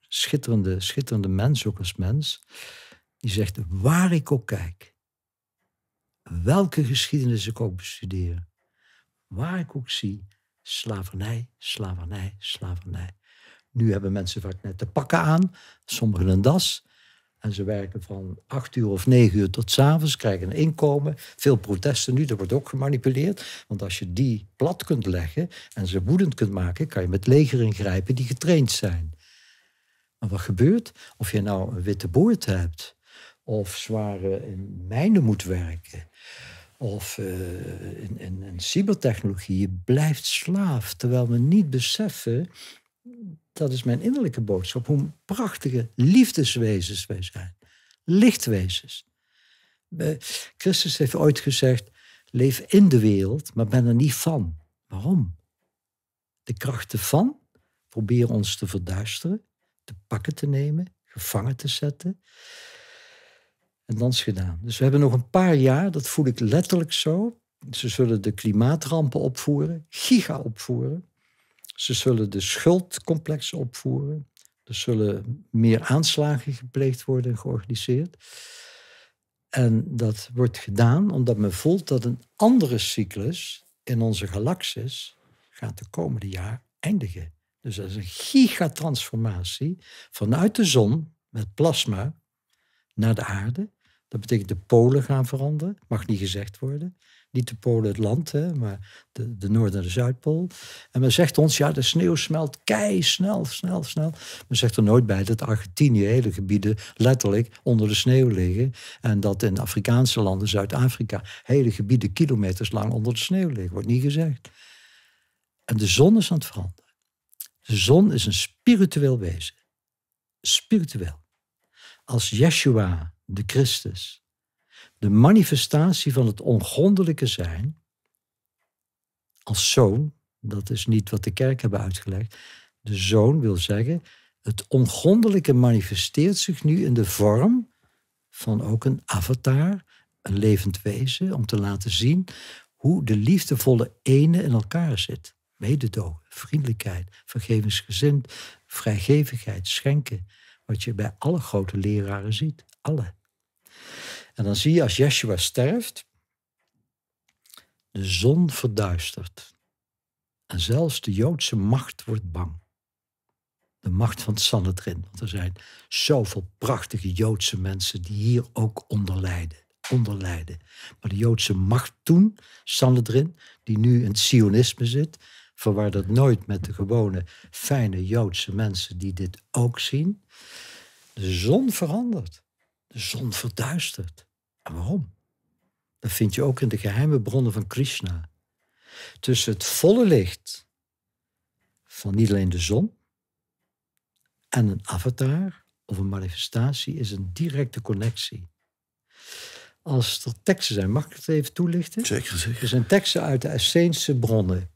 Schitterende, schitterende mens, ook als mens. Die zegt, waar ik ook kijk, welke geschiedenis ik ook bestudeer, waar ik ook zie, slavernij, slavernij, slavernij. Nu hebben mensen vaak net de pakken aan, sommigen een das. En ze werken van acht uur of negen uur tot s'avonds, krijgen een inkomen. Veel protesten nu, dat wordt ook gemanipuleerd. Want als je die plat kunt leggen en ze woedend kunt maken, kan je met leger ingrijpen die getraind zijn. Maar wat gebeurt? Of je nou een witte boord hebt, of zware in mijnen moet werken, of eh, in, in, in cybertechnologie, je blijft slaaf. Terwijl we niet beseffen dat is mijn innerlijke boodschap, hoe prachtige liefdeswezens wij zijn. Lichtwezens. Eh, Christus heeft ooit gezegd, leef in de wereld, maar ben er niet van. Waarom? De krachten van proberen ons te verduisteren, te pakken te nemen, gevangen te zetten. En dan is gedaan. Dus we hebben nog een paar jaar, dat voel ik letterlijk zo. Ze zullen de klimaatrampen opvoeren, giga opvoeren. Ze zullen de schuldcomplex opvoeren. Er zullen meer aanslagen gepleegd worden, georganiseerd. En dat wordt gedaan omdat men voelt dat een andere cyclus in onze galaxis gaat de komende jaar eindigen. Dus dat is een gigatransformatie vanuit de zon met plasma naar de aarde. Dat betekent de polen gaan veranderen, mag niet gezegd worden. Niet de Polen het land, hè, maar de, de Noord- en de Zuidpool. En men zegt ons, ja, de sneeuw smelt kei snel, snel, snel. Men zegt er nooit bij dat Argentinië hele gebieden letterlijk onder de sneeuw liggen. En dat in Afrikaanse landen, Zuid-Afrika, hele gebieden kilometers lang onder de sneeuw liggen. Wordt niet gezegd. En de zon is aan het veranderen. De zon is een spiritueel wezen. Spiritueel. Als Yeshua, de Christus, de manifestatie van het ongrondelijke zijn als zoon, dat is niet wat de kerk hebben uitgelegd, de zoon wil zeggen, het ongrondelijke manifesteert zich nu in de vorm van ook een avatar, een levend wezen, om te laten zien hoe de liefdevolle ene in elkaar zit. Mededogen, vriendelijkheid, vergevingsgezind, vrijgevigheid, schenken. Wat je bij alle grote leraren ziet. Alle. En dan zie je als Yeshua sterft, de zon verduistert. En zelfs de Joodse macht wordt bang. De macht van Sanhedrin. Want er zijn zoveel prachtige Joodse mensen die hier ook onder lijden. Onder Maar de Joodse macht toen, Sanhedrin, die nu in het Sionisme zit, verwaar nooit met de gewone, fijne Joodse mensen die dit ook zien. De zon verandert. De zon verduistert. En ah, waarom? Dat vind je ook in de geheime bronnen van Krishna. Tussen het volle licht van niet alleen de zon en een avatar of een manifestatie is een directe connectie. Als er teksten zijn, mag ik het even toelichten? Zeker, zeker. Er zijn teksten uit de Esseense bronnen.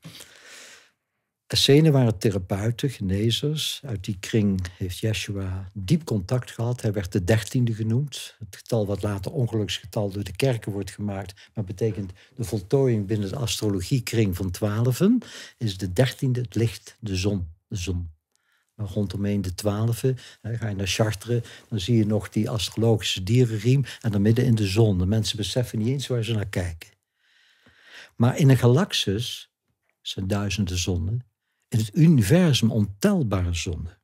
Essenen waren therapeuten, genezers. Uit die kring heeft Yeshua diep contact gehad. Hij werd de dertiende genoemd. Het getal wat later ongeluksgetal door de kerken wordt gemaakt. Maar betekent de voltooiing binnen de astrologiekring van twaalfen. Is de dertiende het licht, de zon. De zon. Maar rondomheen de twaalfen, ga je naar Chartres. Dan zie je nog die astrologische dierenriem. En dan midden in de zon. De mensen beseffen niet eens waar ze naar kijken. Maar in een galaxus zijn duizenden zonnen in het universum ontelbare zonden.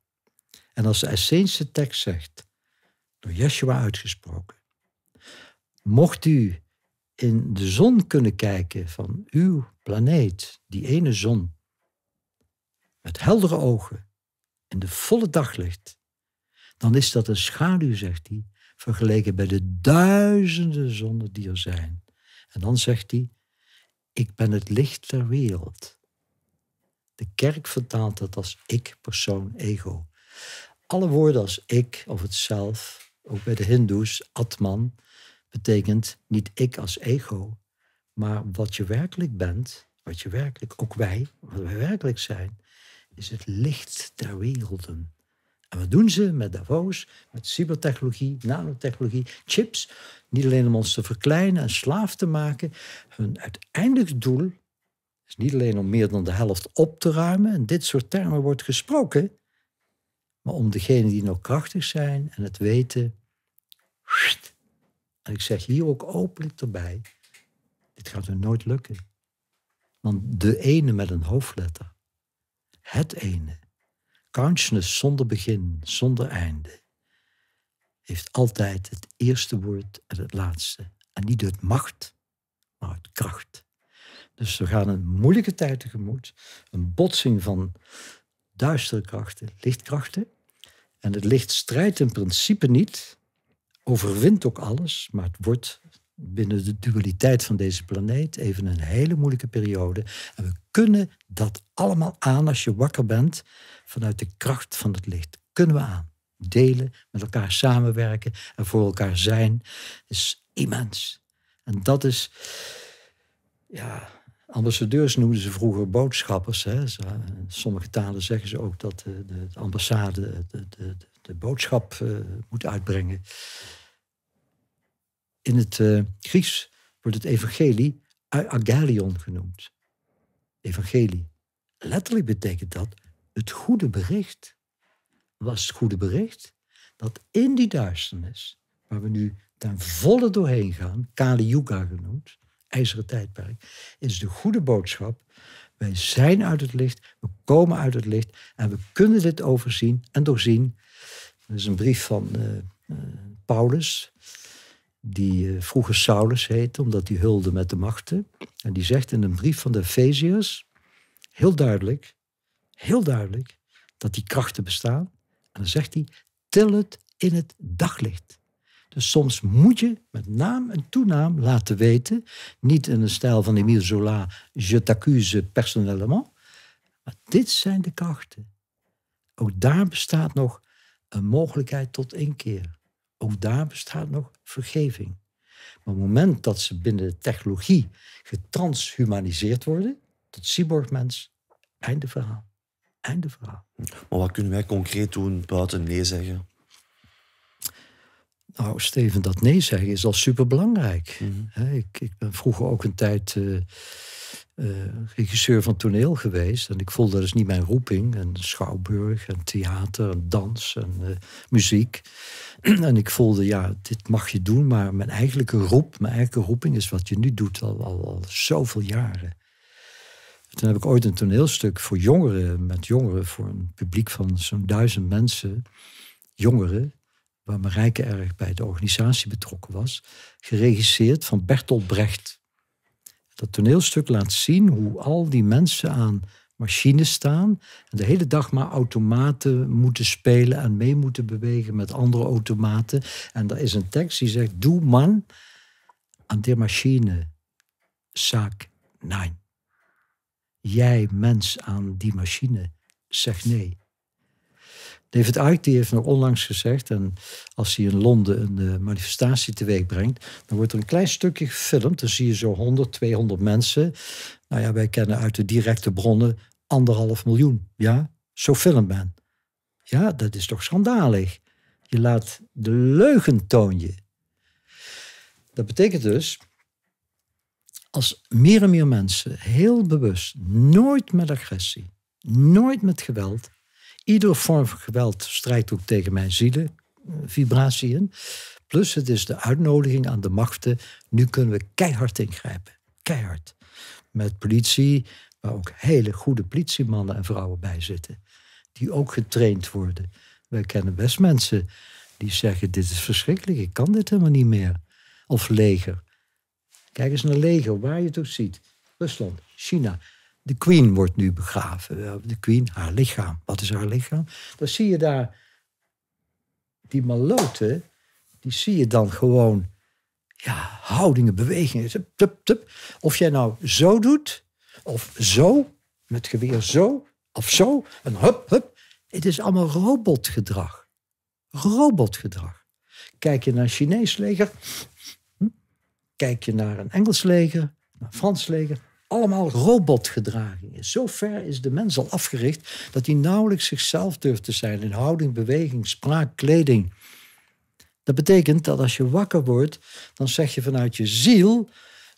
En als de Essentische tekst zegt, door Jeshua uitgesproken, mocht u in de zon kunnen kijken van uw planeet, die ene zon, met heldere ogen, in de volle daglicht, dan is dat een schaduw, zegt hij, vergeleken bij de duizenden zonnen die er zijn. En dan zegt hij, ik ben het licht ter wereld. De kerk vertaalt dat als ik, persoon, ego. Alle woorden als ik of het zelf, ook bij de Hindoes, Atman, betekent niet ik als ego, maar wat je werkelijk bent, wat je werkelijk, ook wij, wat wij werkelijk zijn, is het licht der werelden. En wat doen ze met Davos, met cybertechnologie, nanotechnologie, chips? Niet alleen om ons te verkleinen en slaaf te maken. Hun uiteindelijk doel is niet alleen om meer dan de helft op te ruimen, en dit soort termen wordt gesproken, maar om degenen die nog krachtig zijn en het weten. En ik zeg hier ook openlijk erbij, dit gaat er nooit lukken. Want de ene met een hoofdletter, het ene, consciousness zonder begin, zonder einde, heeft altijd het eerste woord en het laatste. En niet uit macht, maar uit kracht. Dus we gaan een moeilijke tijd tegemoet. Een botsing van duistere krachten, lichtkrachten. En het licht strijdt in principe niet, overwint ook alles, maar het wordt binnen de dualiteit van deze planeet even een hele moeilijke periode. En we kunnen dat allemaal aan als je wakker bent vanuit de kracht van het licht. Kunnen we aan. Delen, met elkaar samenwerken en voor elkaar zijn is immens. En dat is, ja, Ambassadeurs noemden ze vroeger boodschappers. Hè. in sommige talen zeggen ze ook dat eh, de, de ambassade de, de, de boodschap eh, moet uitbrengen. In het eh, Grieks wordt het evangelie agalion genoemd. Evangelie. Letterlijk betekent dat het goede bericht. Was het goede bericht dat in die duisternis, waar we nu ten volle doorheen gaan, Kali Yuga genoemd, ijzeren tijdperk, is de goede boodschap. Wij zijn uit het licht, we komen uit het licht en we kunnen dit overzien en doorzien. Dat is een brief van eh, eh, Paulus, die eh, vroeger Saulus heette, omdat hij hulde met de machten. En die zegt in een brief van de Efeziërs, heel duidelijk, heel duidelijk, dat die krachten bestaan. En dan zegt hij, til het in het daglicht. Dus soms moet je met naam en toenaam laten weten. Niet in de stijl van Emile Zola, je t'accuse personnellement. dit zijn de krachten. Ook daar bestaat nog een mogelijkheid tot inkeer. Ook daar bestaat nog vergeving. Maar op het moment dat ze binnen de technologie getranshumaniseerd worden, tot cyborgmens, einde verhaal. Einde verhaal. Maar wat kunnen wij concreet doen buiten nee zeggen? Nou, Steven, dat nee zeggen is al superbelangrijk. Mm ik, ik, ben vroeger ook een tijd eh, eh, regisseur van toneel geweest. En ik voelde dat is niet mijn roeping. En schouwburg en theater en dans en eh, muziek. en ik voelde, ja, dit mag je doen. Maar mijn eigenlijke roep, mijn eigen roeping is wat je nu doet al, al, al zoveel jaren. Toen heb ik ooit een toneelstuk voor jongeren, met jongeren, voor een publiek van zo'n duizend mensen, jongeren, waar Marijke erg bij de organisatie betrokken was, geregisseerd van Bertolt Brecht. Dat toneelstuk laat zien hoe al die mensen aan machines staan en de hele dag maar automaten moeten spelen en mee moeten bewegen met andere automaten. En daar is een tekst die zegt, doe man aan die machine, zaak nein. Jij mens aan die machine, zeg nee. David Icke die heeft nog onlangs gezegd, en als hij in Londen een eh, manifestatie teweeg brengt, dan wordt er een klein stukje gefilmd. Dan zie je zo 100, 200 mensen. Nou ja, wij kennen uit de directe bronnen anderhalf miljoen. Ja, zo filmt men. Ja, dat is toch schandalig. Je laat de leugen toon je. Dat betekent dus, als meer en meer mensen heel bewust, nooit met agressie, nooit met geweld, Iedere vorm van geweld strijdt ook tegen mijn zielen, eh, Vibraties. in. Plus het is de uitnodiging aan de machten. Nu kunnen we keihard ingrijpen. Keihard. Met politie, waar ook hele goede politiemannen en vrouwen bij zitten. Die ook getraind worden. Wij kennen best mensen die zeggen, dit is verschrikkelijk, ik kan dit helemaal niet meer. Of leger. Kijk eens naar leger, waar je het ook ziet. Rusland, China. De Queen wordt nu begraven. Eh, de Queen, haar lichaam. Wat is haar lichaam? Dan zie je daar die maloten, die zie je dan gewoon, ja, houdingen, bewegingen. Tup, tup, Of jij nou zo doet, of zo, met geweer zo, of zo, en hup, hup. Het is allemaal robotgedrag. Robotgedrag. Kijk je naar een Chinees leger, hm? kijk je naar een Engels leger, een Frans leger, allemaal robotgedragingen. Zo ver is de mens al afgericht dat hij nauwelijks zichzelf durft te zijn in houding, beweging, spraak, kleding. Dat betekent dat als je wakker wordt, dan zeg je vanuit je ziel: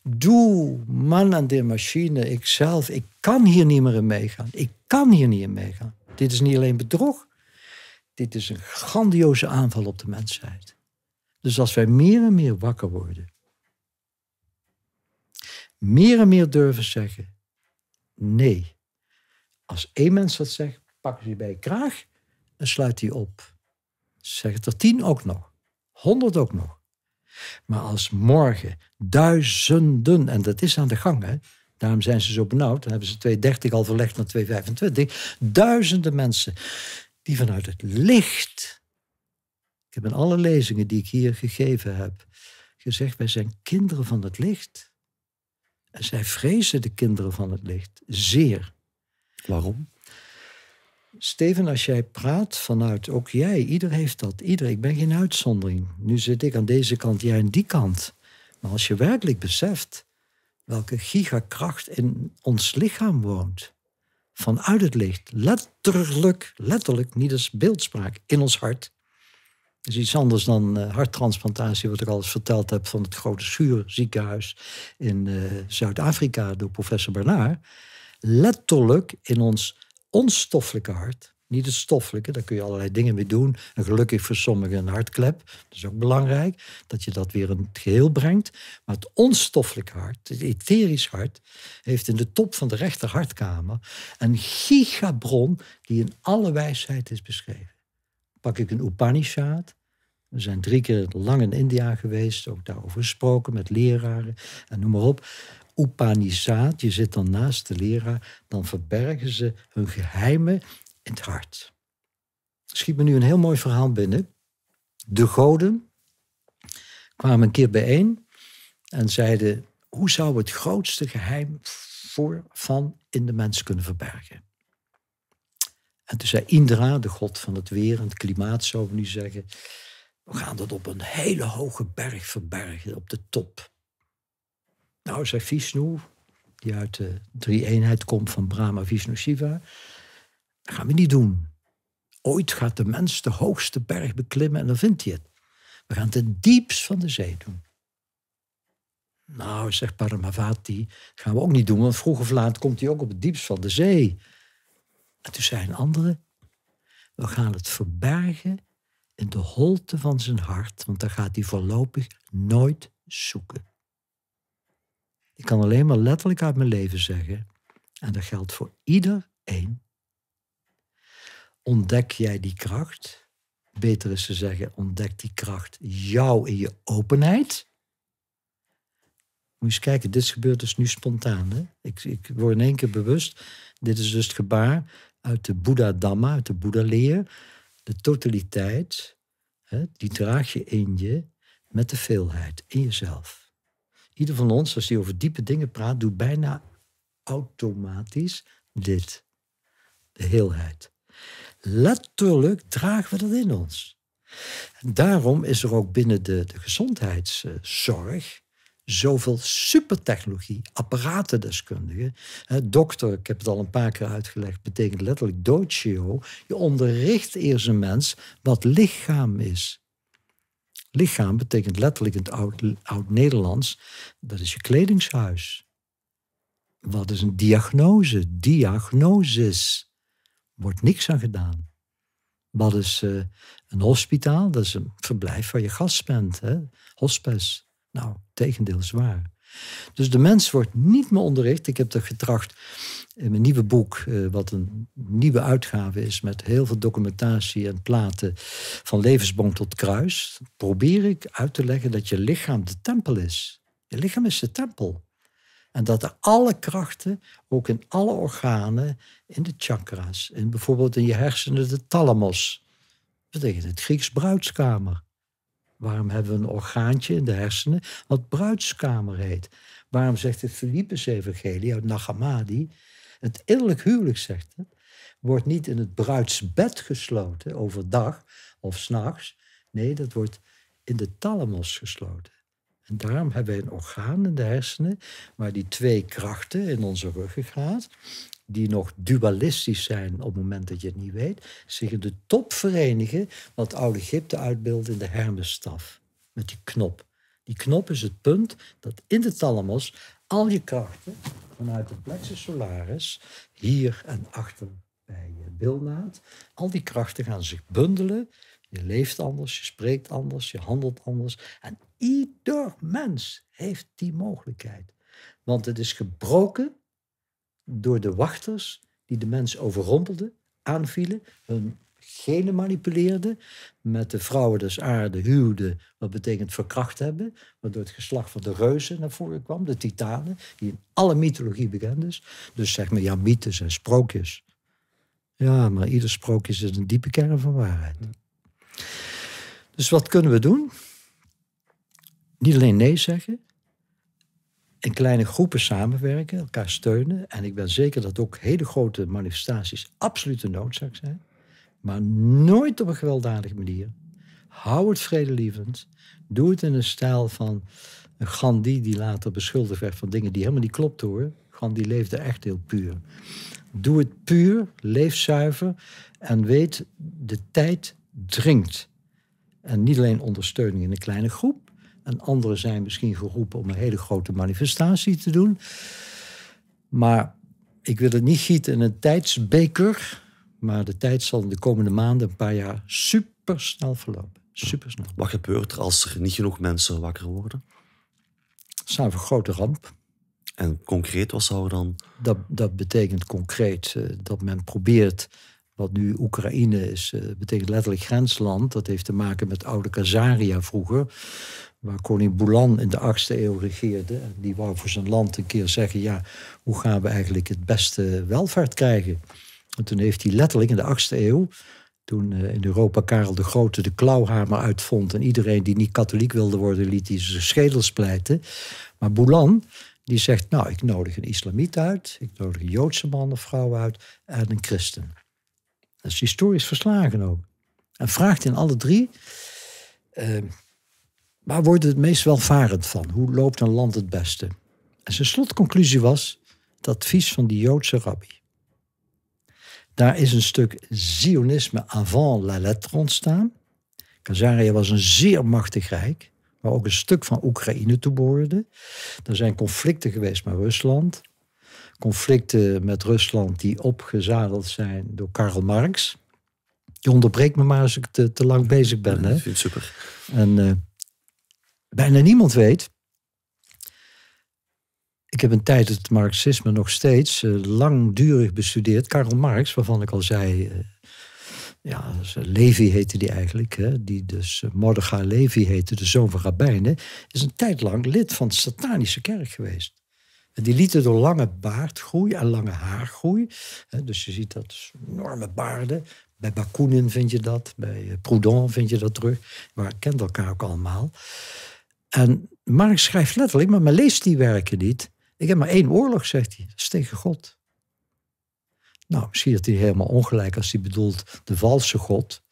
Doe, man aan de machine, ikzelf, ik kan hier niet meer in meegaan. Ik kan hier niet in meegaan. Dit is niet alleen bedrog, dit is een grandioze aanval op de mensheid. Dus als wij meer en meer wakker worden meer en meer durven zeggen: nee. Als één mens dat zegt, pakken ze je bij je kraag en sluit die op. Zeg het er tien ook nog, honderd ook nog. Maar als morgen duizenden, en dat is aan de gang, hè, daarom zijn ze zo benauwd, dan hebben ze 230 al verlegd naar 225, duizenden mensen die vanuit het licht. Ik heb in alle lezingen die ik hier gegeven heb gezegd: wij zijn kinderen van het licht zij vrezen de kinderen van het licht zeer. Waarom? Steven, als jij praat vanuit, ook jij, ieder heeft dat, ieder, ik ben geen uitzondering. Nu zit ik aan deze kant, jij aan die kant. Maar als je werkelijk beseft welke gigakracht in ons lichaam woont, vanuit het licht, letterlijk, letterlijk, niet als beeldspraak, in ons hart, dat is iets anders dan eh, harttransplantatie, wat ik al eens verteld heb van het grote zuurziekenhuis in eh, Zuid-Afrika door professor Bernard. Letterlijk in ons onstoffelijke hart, niet het stoffelijke, daar kun je allerlei dingen mee doen. En gelukkig voor sommigen een hartklep, dat is ook belangrijk, dat je dat weer in het geheel brengt. Maar het onstoffelijke hart, het etherisch hart, heeft in de top van de rechterhartkamer een gigabron die in alle wijsheid is beschreven pak ik een Upanishad. We zijn drie keer lang in India geweest, ook daarover gesproken met leraren en noem maar op. Upanishad, je zit dan naast de leraar, dan verbergen ze hun geheimen in het hart. Schiet me nu een heel mooi verhaal binnen. De goden kwamen een keer bijeen en zeiden: hoe zou het grootste geheim voor van in de mens kunnen verbergen? En toen zei Indra, de god van het weer en het klimaat, zou we nu zeggen. We gaan dat op een hele hoge berg verbergen, op de top. Nou, zei Vishnu, die uit de drie-eenheid komt van Brahma, Vishnu, Shiva. Dat gaan we niet doen. Ooit gaat de mens de hoogste berg beklimmen en dan vindt hij het. We gaan het het diepst van de zee doen. Nou, zegt Paramavati, dat gaan we ook niet doen, want vroeg of laat komt hij ook op het diepst van de zee. En toen zei een andere, we gaan het verbergen in de holte van zijn hart, want daar gaat hij voorlopig nooit zoeken. Ik kan alleen maar letterlijk uit mijn leven zeggen, en dat geldt voor iedereen, ontdek jij die kracht, beter is te zeggen, ontdek die kracht jou in je openheid. Moet je eens kijken, dit gebeurt dus nu spontaan. Hè? Ik, ik word in één keer bewust, dit is dus het gebaar uit de Boeddha-dhamma, uit de Boeddha-leer. De totaliteit, hè, die draag je in je met de veelheid, in jezelf. Ieder van ons, als die over diepe dingen praat, doet bijna automatisch dit. De heelheid. Letterlijk dragen we dat in ons. En daarom is er ook binnen de, de gezondheidszorg zoveel supertechnologie, apparatendeskundigen. dokter, ik heb het al een paar keer uitgelegd, betekent letterlijk docio. E je onderricht eerst een mens wat lichaam is. Lichaam betekent letterlijk in het oud-Nederlands, dat is je kledingshuis. Wat is een diagnose? Diagnosis. Wordt niks aan gedaan. Wat is eh, een hospitaal? Dat is een verblijf waar je gast bent. Hè? Nou, tegendeel is waar. Dus de mens wordt niet meer onderricht. Ik heb dat getracht in mijn nieuwe boek, eh, wat een nieuwe uitgave is met heel veel documentatie en platen van levensboom tot kruis, probeer ik uit te leggen dat je lichaam de tempel is. Je lichaam is de tempel. En dat er alle krachten, ook in alle organen, in de chakras, in bijvoorbeeld in je hersenen, de Thalamos, dat betekent het Grieks bruidskamer. Waarom hebben we een orgaantje in de hersenen wat bruidskamer heet? Waarom zegt het Filippus-evangelie uit Nagamadi, het innerlijk huwelijk zegt het, wordt niet in het bruidsbed gesloten overdag of s'nachts. Nee, dat wordt in de thalamus gesloten. En daarom hebben we een orgaan in de hersenen waar die twee krachten in onze ruggengraat die nog dualistisch zijn op het moment dat je het niet weet, zich in de top verenigen wat oude Egypte uitbeeldt in de Hermesstaf. Met die knop. Die knop is het punt dat in de thalamus al je krachten vanuit de plexus solaris, hier en achter bij je bilnaad, al die krachten gaan zich bundelen. Je leeft anders, je spreekt anders, je handelt anders. En ieder mens heeft die mogelijkheid. Want het is gebroken door de wachters die de mens overrompelden, aanvielen, hun genen manipuleerden, met de vrouwen des aarde huwden, wat betekent verkracht hebben, waardoor het geslacht van de reuzen naar voren kwam, de titanen, die in alle mythologie bekend is. Dus zeg maar, ja, mythes en sprookjes. Ja, maar ieder sprookje is een diepe kern van waarheid. Dus wat kunnen we doen? Niet alleen nee zeggen, in kleine groepen samenwerken, elkaar steunen. En ik ben zeker dat ook hele grote manifestaties absoluut een noodzaak zijn. Maar nooit op een gewelddadige manier. Hou het vredelievend. Doe het in een stijl van Gandhi, die later beschuldigd werd van dingen die helemaal niet klopten hoor. Gandhi leefde echt heel puur. Doe het puur, leef zuiver en weet, de tijd dringt. En niet alleen ondersteuning in een kleine groep, en anderen zijn misschien geroepen om een hele grote manifestatie te doen. Maar ik wil het niet gieten in een tijdsbeker. Maar de tijd zal in de komende maanden, een paar jaar, super snel verlopen. snel. Wat gebeurt er als er niet genoeg mensen wakker worden? Dat nou een grote ramp. En concreet, wat zou dan... Dat, dat betekent concreet eh, dat men probeert, wat nu Oekraïne is, eh, betekent letterlijk grensland. Dat heeft te maken met oude Kazaria vroeger waar koning Boulan in de 8e eeuw regeerde. Die wou voor zijn land een keer zeggen, ja, hoe gaan we eigenlijk het beste welvaart krijgen? En toen heeft hij letterlijk in de 8e eeuw, toen eh, in Europa Karel de Grote de klauwhamer uitvond en iedereen die niet katholiek wilde worden, liet hij zijn schedels splijten. Maar Boulan, die zegt, nou, ik nodig een islamiet uit, ik nodig een Joodse man of vrouw uit en een christen. Dat is historisch verslagen ook. En vraagt in alle drie, eh, Waar wordt het meest welvarend van? Hoe loopt een land het beste? En zijn slotconclusie was het advies van die Joodse rabbi. Daar is een stuk Zionisme avant la lettre ontstaan. Kazarië was een zeer machtig rijk, waar ook een stuk van Oekraïne toe behoorde. Er zijn conflicten geweest met Rusland. Conflicten met Rusland die opgezadeld zijn door Karl Marx. Je onderbreekt me maar als ik te, te lang bezig ben. Ja, super. En, eh, bijna niemand weet. Ik heb een tijd het Marxisme nog steeds eh, langdurig bestudeerd. Karl Marx, waarvan ik al zei. Eh, ja, Levi heette die eigenlijk. Hè, die dus eh, Mordechai Levi heette, de zoon van rabbijnen. Is een tijd lang lid van de Satanische kerk geweest. En die lieten door lange baardgroei en lange haargroei. Hè, dus je ziet dat enorme baarden. Bij Bakunin vind je dat, bij Proudhon vind je dat terug. Maar kent elkaar ook allemaal. En Marx schrijft letterlijk, maar men leest die werken niet. Ik heb maar één oorlog, zegt hij. Dat is tegen God. Nou, misschien dat hij helemaal ongelijk als hij bedoelt de valse God.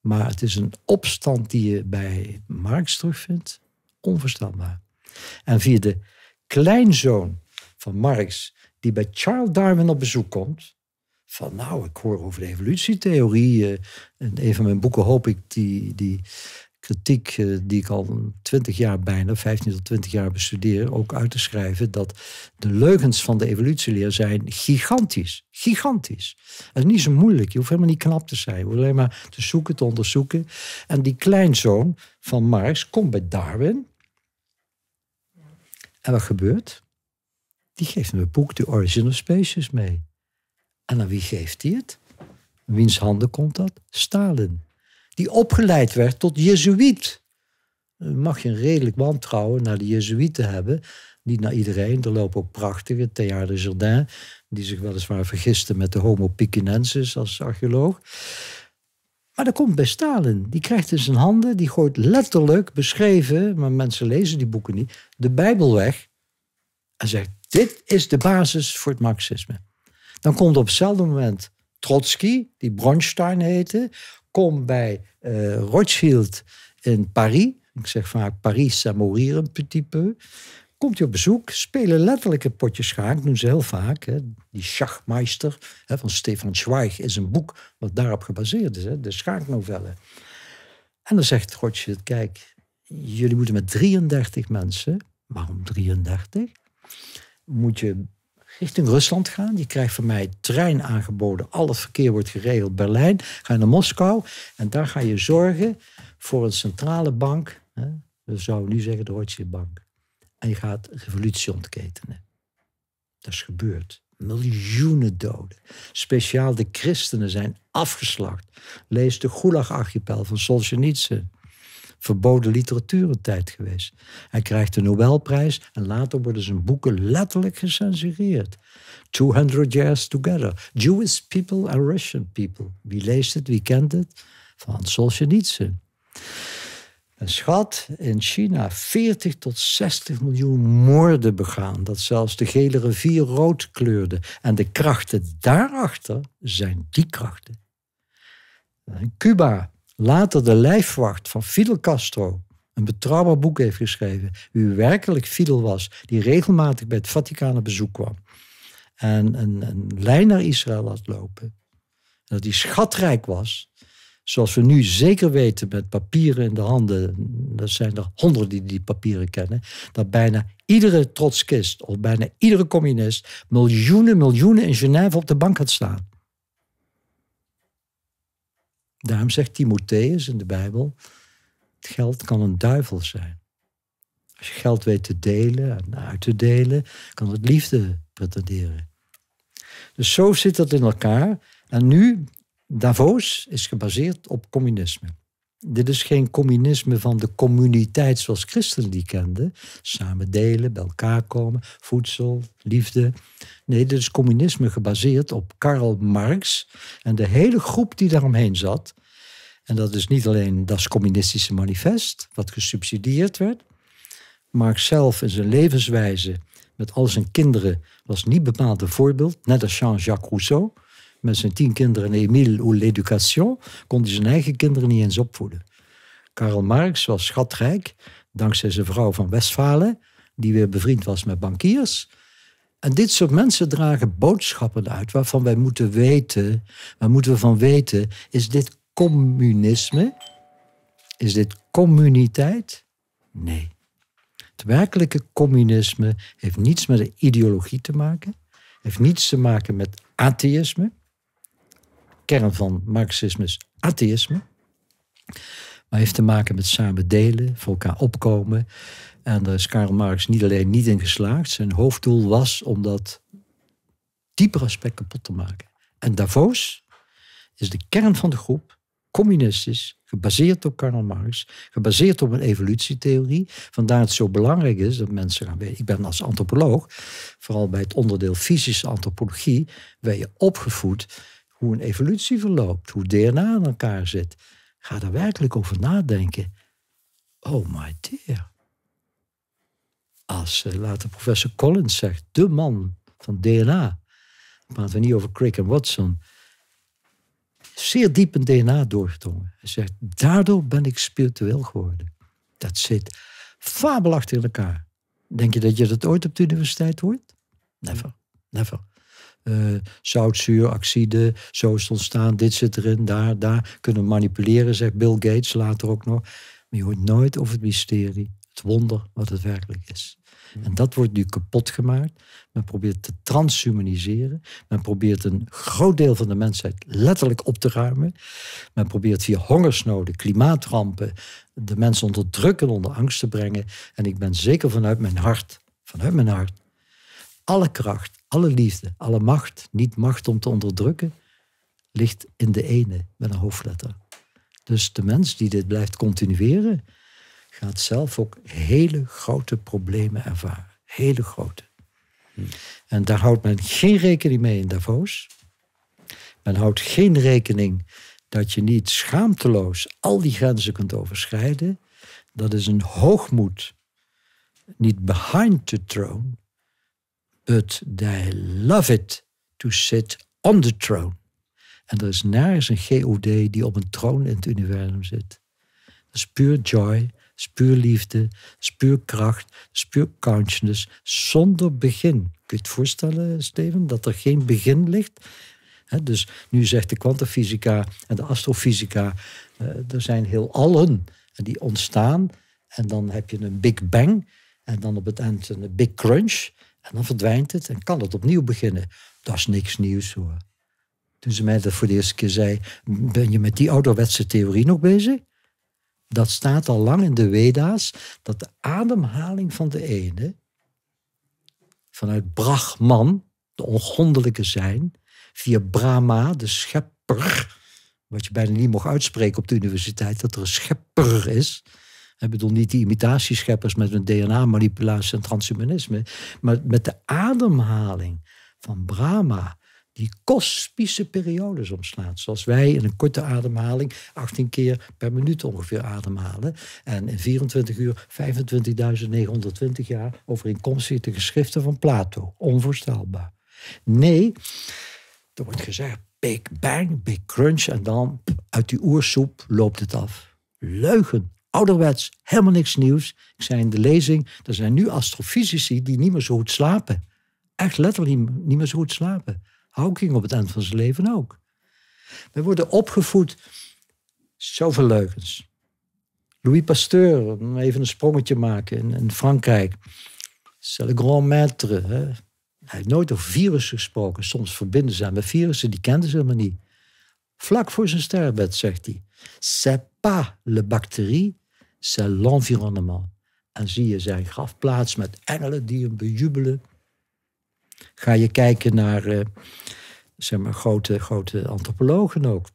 Maar het is een opstand die je bij Marx terugvindt. Onverstaanbaar. En via de kleinzoon van Marx, die bij Charles Darwin op bezoek komt. Van nou, ik hoor over de evolutietheorie. In een van mijn boeken hoop ik die, die kritiek eh, die ik al 20 jaar bijna, 15 tot 20 jaar bestudeer, ook uit te schrijven dat de leugens van de evolutieleer zijn gigantisch. Gigantisch. Het is niet zo moeilijk. Je hoeft helemaal niet knap te zijn. Je hoeft alleen maar te zoeken, te onderzoeken. En die kleinzoon van Marx komt bij Darwin. En wat gebeurt? Die geeft hem boek The Origin of Species mee. En aan wie geeft hij het? in Wiens handen komt dat? Stalin die opgeleid werd tot jezuïet. mag je een redelijk wantrouwen naar de jezuïeten hebben. Niet naar iedereen, er lopen ook prachtige, Théard de die zich weliswaar vergiste met de homo picinensis als archeoloog. Maar dat komt bij Stalin. Die krijgt in zijn handen, die gooit letterlijk beschreven, maar mensen lezen die boeken niet, de Bijbel weg. En zegt, dit is de basis voor het Marxisme. Dan komt op hetzelfde moment Trotsky, die Bronstein heette, kom bij eh, Rothschild in Paris. Ik zeg vaak Paris, ça mourir een petit peu. Komt hij op bezoek, spelen letterlijke potjes schaak, doen ze heel vaak. Hè. Die Schachmeister hè, van Stefan Zweig is een boek wat daarop gebaseerd is, hè, de schaaknovelle. En dan zegt Rothschild, kijk, jullie moeten met 33 mensen, waarom 33? Moet je richting Rusland gaan. Je krijgt van mij trein aangeboden. Al verkeer wordt geregeld. Berlijn. Ga naar Moskou. En daar ga je zorgen voor een centrale bank. Hè? We zouden nu zeggen de Deutsche Bank. En je gaat revolutie ontketenen. Dat is gebeurd. Miljoenen doden. Speciaal de christenen zijn afgeslacht. Lees de Gulag-archipel van Solzhenitsyn verboden tijd geweest. Hij krijgt de Nobelprijs en later worden zijn boeken letterlijk gecensureerd. 200 Years Together. Jewish People and Russian People. Wie leest het, wie kent het? Van Solzhenitsyn. Een schat in China 40 tot 60 miljoen moorden begaan, dat zelfs de gele rivier rood kleurde. En de krachten daarachter zijn die krachten. Cuba, later de lijfwacht van Fidel Castro een betrouwbaar boek heeft geschreven, wie werkelijk Fidel was, die regelmatig bij het Vaticaan op bezoek kwam en een, een lijn naar Israël had lopen, dat hij schatrijk was, zoals we nu zeker weten met papieren in de handen, er zijn er honderden die die papieren kennen, dat bijna iedere trotskist of bijna iedere communist miljoenen, miljoenen in Genève op de bank had staan. Daarom zegt Timotheus in de Bijbel, het geld kan een duivel zijn. Als je geld weet te delen en uit te delen, kan het liefde pretenderen. Dus zo zit dat in elkaar. En nu, Davos is gebaseerd op communisme. Dit is geen communisme van de communiteit zoals christen die kenden. Samen delen, bij elkaar komen, voedsel, liefde. Nee, dit is communisme gebaseerd op Karl Marx en de hele groep die daaromheen zat. En dat is niet alleen dat communistische manifest, wat gesubsidieerd werd. Marx zelf in zijn levenswijze met al zijn kinderen was niet bepaald een voorbeeld, net als Jean-Jacques Rousseau met zijn tien kinderen Emile ou l'éducation, kon hij zijn eigen kinderen niet eens opvoeden. Karl Marx was schatrijk, dankzij zijn vrouw van Westfalen, die weer bevriend was met bankiers. En dit soort mensen dragen boodschappen uit waarvan wij moeten weten, waar moeten we van weten, is dit communisme? Is dit communiteit? Nee. Het werkelijke communisme heeft niets met de ideologie te maken, heeft niets te maken met atheïsme, kern van Marxisme is atheïsme. Maar heeft te maken met samen delen, voor elkaar opkomen. En daar is Karl Marx niet alleen niet in geslaagd. Zijn hoofddoel was om dat dieper aspect kapot te maken. En Davos is de kern van de groep, communistisch, gebaseerd op Karl Marx, gebaseerd op een evolutietheorie. Vandaar het zo belangrijk is dat mensen gaan Ik ben als antropoloog, vooral bij het onderdeel fysische antropologie, ben je opgevoed hoe een evolutie verloopt, hoe DNA aan elkaar zit. Ga daar werkelijk over nadenken. Oh my dear. Als, eh, later professor Collins zegt, de man van DNA, praten we niet over Crick en Watson, zeer diep in DNA doorgedrongen. Hij zegt, daardoor ben ik spiritueel geworden. Dat zit fabelachtig in elkaar. Denk je dat je dat ooit op de universiteit hoort? Never, never uh, zoutzuur, acide, zo is het ontstaan, dit zit erin, daar, daar. Kunnen manipuleren, zegt Bill Gates later ook nog. Maar je hoort nooit over het mysterie, het wonder wat het werkelijk is. Hmm. En dat wordt nu kapot gemaakt. Men probeert te transhumaniseren. Men probeert een groot deel van de mensheid letterlijk op te ruimen. Men probeert via hongersnoden, klimaatrampen, de mensen onder druk en onder angst te brengen. En ik ben zeker vanuit mijn hart, vanuit mijn hart, alle kracht, alle liefde, alle macht, niet macht om te onderdrukken, ligt in de ene met een hoofdletter. Dus de mens die dit blijft continueren, gaat zelf ook hele grote problemen ervaren. Hele grote. Hmm. En daar houdt men geen rekening mee in Davos. Men houdt geen rekening dat je niet schaamteloos al die grenzen kunt overschrijden. Dat is een hoogmoed. Niet behind the throne, But they love it to sit on the throne. En er is nergens een GOD die op een troon in het universum zit. Dat is puur joy, puur liefde, puur kracht, puur consciousness, zonder begin. Kun je het voorstellen, Steven, dat er geen begin ligt? dus nu zegt de kwantumfysica en de astrofysica, uh, er zijn heel allen die ontstaan. En dan heb je een Big Bang en dan op het eind een Big Crunch. En dan verdwijnt het en kan het opnieuw beginnen. Dat is niks nieuws hoor. Toen ze mij dat voor de eerste keer zei, ben je met die ouderwetse theorie nog bezig? Dat staat al lang in de Veda's, dat de ademhaling van de ene, vanuit Brahman, de ongrondelijke zijn, via Brahma, de schepper, wat je bijna niet mocht uitspreken op de universiteit, dat er een schepper is, ik bedoel, niet die imitatiescheppers met hun DNA-manipulatie en transhumanisme, maar met de ademhaling van Brahma, die kosmische periodes omslaat. Zoals wij in een korte ademhaling 18 keer per minuut ongeveer ademhalen. En in 24 uur 25.920 jaar overeenkomstig de geschriften van Plato. Onvoorstelbaar. Nee, er wordt gezegd Big Bang, Big Crunch en dan uit die oersoep loopt het af. Leugen ouderwets, helemaal niks nieuws. Ik zei in de lezing, er zijn nu astrofysici die niet meer zo goed slapen. Echt letterlijk niet meer zo goed slapen. Hawking op het eind van zijn leven ook. We worden opgevoed, zoveel leugens. Louis Pasteur, even een sprongetje maken in, in Frankrijk. C'est le grand maître. Hè? Hij heeft nooit over virussen gesproken. Soms verbinden ze met virussen, die kenden ze helemaal niet. Vlak voor zijn sterrenbed zegt hij: C'est pas le bactérie, c'est l'environnement. En zie je zijn grafplaats met engelen die hem bejubelen. Ga je kijken naar eh, zeg maar, grote, grote antropologen ook.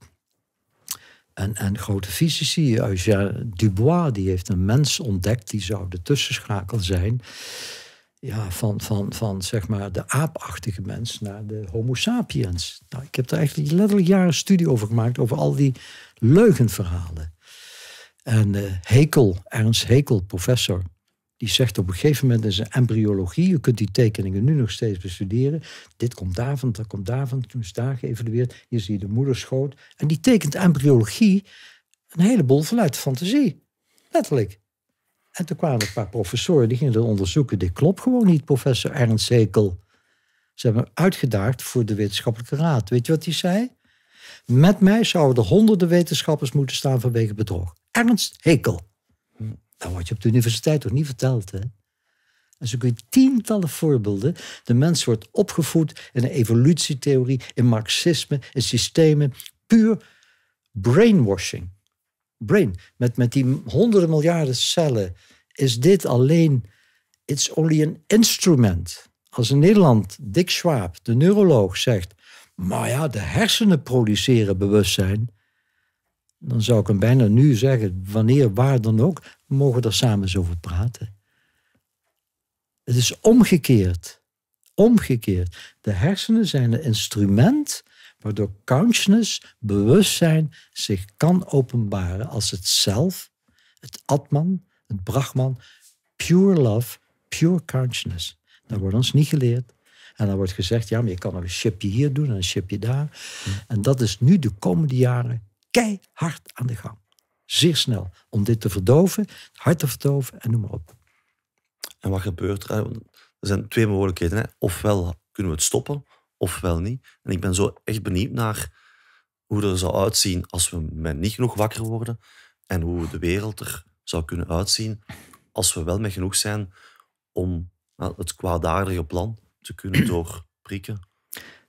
En, en grote fysici, Eugène Dubois, die heeft een mens ontdekt, die zou de tussenschakel zijn ja, van, van, van zeg maar de aapachtige mens naar de homo sapiens. Nou, ik heb er eigenlijk letterlijk jaren studie over gemaakt, over al die leugenverhalen. En eh, Hekel, Ernst Hekel, professor, die zegt op een gegeven moment in zijn embryologie, je kunt die tekeningen nu nog steeds bestuderen. Dit komt daarvan, dat komt daarvan, toen is daar geëvalueerd. Hier zie je de moederschoot. En die tekent embryologie een heleboel vanuit fantasie. Letterlijk. En toen kwamen een paar professoren, die gingen onderzoeken. Dit klopt gewoon niet, professor Ernst Hekel. Ze hebben uitgedaagd voor de wetenschappelijke raad. Weet je wat hij zei? Met mij zouden honderden wetenschappers moeten staan vanwege bedrog ernst hekel. Dat word je op de universiteit toch niet verteld, hè? En zo kun je tientallen voorbeelden. De mens wordt opgevoed in een evolutietheorie, in marxisme, in systemen. Puur brainwashing. Brain. Met, met die honderden miljarden cellen is dit alleen... It's only an instrument. Als in Nederland Dick Schwab, de neuroloog, zegt... Maar ja, de hersenen produceren bewustzijn dan zou ik hem bijna nu zeggen, wanneer, waar dan ook, we mogen daar samen eens over praten. Het is omgekeerd. Omgekeerd. De hersenen zijn een instrument waardoor consciousness, bewustzijn, zich kan openbaren als het zelf, het atman, het brahman, pure love, pure consciousness. Dat wordt ons niet geleerd. En dan wordt gezegd, ja, maar je kan nog een chipje hier doen en een chipje daar. En dat is nu de komende jaren keihard aan de gang. Zeer snel. Om dit te verdoven, hard hart te verdoven en noem maar op. En wat gebeurt er? Er zijn twee mogelijkheden. Hè? Ofwel kunnen we het stoppen, ofwel niet. En ik ben zo echt benieuwd naar hoe het er zou uitzien als we met niet genoeg wakker worden. En hoe de wereld er zou kunnen uitzien als we wel met genoeg zijn om het het kwaadaardige plan te kunnen doorprikken.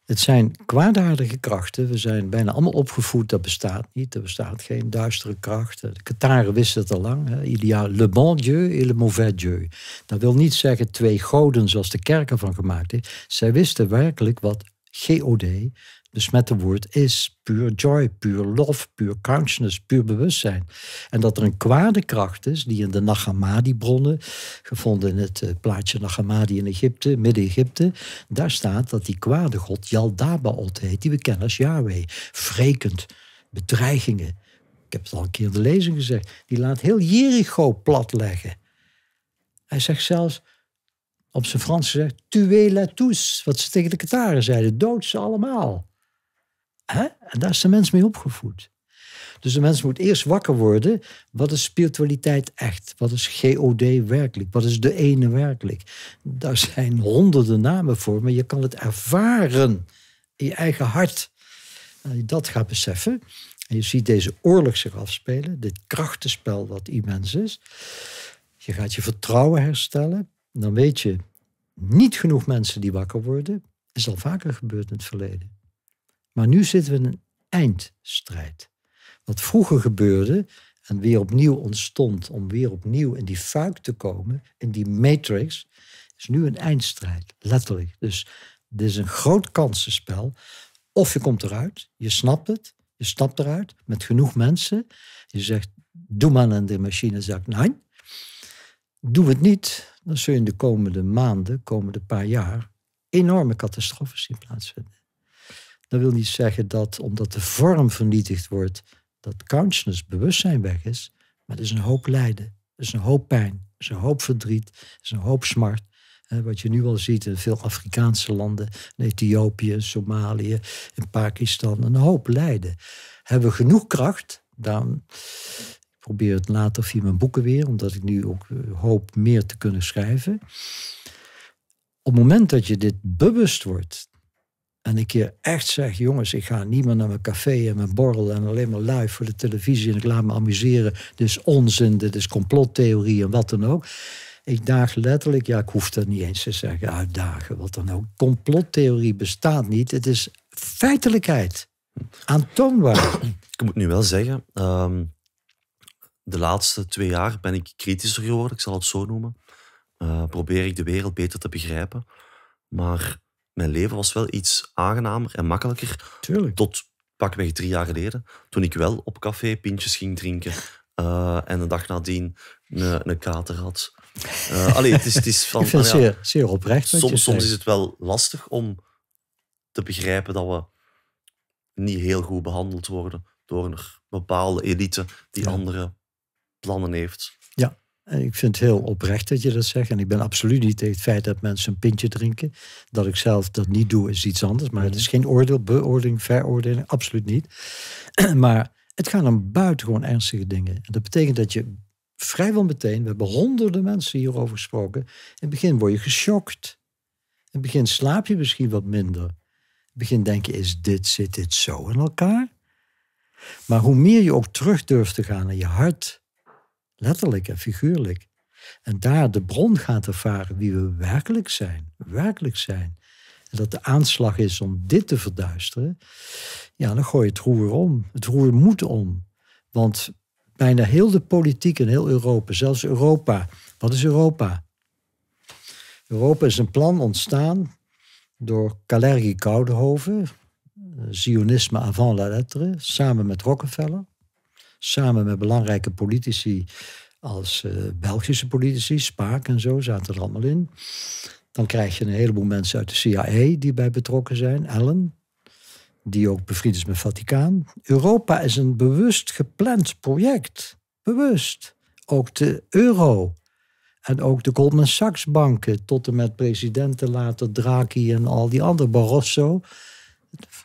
Het zijn kwaadaardige krachten. We zijn bijna allemaal opgevoed. Dat bestaat niet. Er bestaat geen duistere krachten. De Qataren wisten het al lang. Hè. le bon Dieu et le mauvais Dieu. Dat wil niet zeggen twee goden zoals de kerken van gemaakt heeft. Zij wisten werkelijk wat G.O.D de woord is puur joy, puur love, puur consciousness, puur bewustzijn. En dat er een kwade kracht is die in de Nagamadi-bronnen, gevonden in het eh, plaatje Nagamadi in Egypte, Midden-Egypte, daar staat dat die kwade god Yaldabaoth heet, die we kennen als Yahweh. Vrekend, bedreigingen. Ik heb het al een keer in de lezing gezegd. Die laat heel Jericho platleggen. Hij zegt zelfs, op zijn Frans gezegd, tuez la tous. Wat ze tegen de Qataren zeiden, dood ze allemaal. Hè? En daar is de mens mee opgevoed. Dus de mens moet eerst wakker worden. Wat is spiritualiteit echt? Wat is GOD werkelijk? Wat is de ene werkelijk? Daar zijn honderden namen voor, maar je kan het ervaren in je eigen hart. En je dat gaat beseffen, en je ziet deze oorlog zich afspelen, dit krachtenspel wat immens is. Je gaat je vertrouwen herstellen. Dan weet je, niet genoeg mensen die wakker worden, is al vaker gebeurd in het verleden. Maar nu zitten we in een eindstrijd. Wat vroeger gebeurde en weer opnieuw ontstond om weer opnieuw in die fuik te komen, in die matrix, is nu een eindstrijd, letterlijk. Dus dit is een groot kansenspel. Of je komt eruit, je snapt het, je stapt eruit met genoeg mensen. Je zegt, doe maar aan de machine, zegt nee. Doe het niet, dan zul je in de komende maanden, komende paar jaar, enorme catastrofes zien plaatsvinden. Dat wil niet zeggen dat omdat de vorm vernietigd wordt, dat consciousness, bewustzijn weg is. Maar het is een hoop lijden, het is een hoop pijn, het is een hoop verdriet, het is een hoop smart. wat je nu al ziet in veel Afrikaanse landen, in Ethiopië, Somalië, in Pakistan, een hoop lijden. Hebben we genoeg kracht, dan ik probeer het later via mijn boeken weer, omdat ik nu ook eh, hoop meer te kunnen schrijven. Op het moment dat je dit bewust wordt, en ik je echt zeg, jongens, ik ga niet meer naar mijn café en mijn borrel en alleen maar live voor de televisie en ik laat me amuseren. Dit is onzin, dit is complottheorie en wat dan ook. Ik daag letterlijk, ja, ik hoef dat niet eens te zeggen, uitdagen, wat dan ook. Complottheorie bestaat niet, het is feitelijkheid. Aantoonbaar. Ik moet nu wel zeggen, ehm, de laatste twee jaar ben ik kritischer geworden, ik zal het zo noemen. Eh, probeer ik de wereld beter te begrijpen. Maar mijn leven was wel iets aangenamer en makkelijker. Tot pakweg drie jaar geleden, toen ik wel op café pintjes ging drinken eh, en de dag nadien een, een kater had. Eh, allee, het is, het is van, ik vind het zeer, zeer oprecht. Soms, soms is het wel lastig om te begrijpen dat we niet heel goed behandeld worden door een bepaalde elite die andere plannen heeft. Ja, ik vind het heel oprecht dat je dat zegt. En ik ben absoluut niet tegen het feit dat mensen een pintje drinken. Dat ik zelf dat niet doe, is iets anders. Maar het mhm. is geen oordeel, beoordeling, veroordeling. Absoluut niet. maar het gaat om buitengewoon ernstige dingen. En dat betekent dat je vrijwel meteen, we hebben honderden mensen hierover gesproken. In het begin word je geschokt. In het begin slaap je misschien wat minder. In het begin denk je, is dit, zit dit zo in elkaar? Maar hoe meer je ook terug durft te gaan naar je hart Letterlijk en figuurlijk. En daar de bron gaat ervaren wie we werkelijk zijn. Werkelijk zijn. En dat de aanslag is om dit te verduisteren. Ja, dan gooi je het roer om. Het roer moet om. Want bijna heel de politiek in heel Europa, zelfs Europa. Wat is Europa? Europa is een plan ontstaan door kalergi Koudenhoven, eh, Zionisme avant la lettre, samen met Rockefeller samen met belangrijke politici als eh, Belgische politici, Spaak en zo, zaten er allemaal in. Dan krijg je een heleboel mensen uit de CIA die bij betrokken zijn, Allen, die ook bevriend is met Vaticaan. Europa is een bewust gepland project. Bewust. Ook de euro. En ook de Goldman Sachs banken, tot en met presidenten later, Draghi en al die andere, Barroso.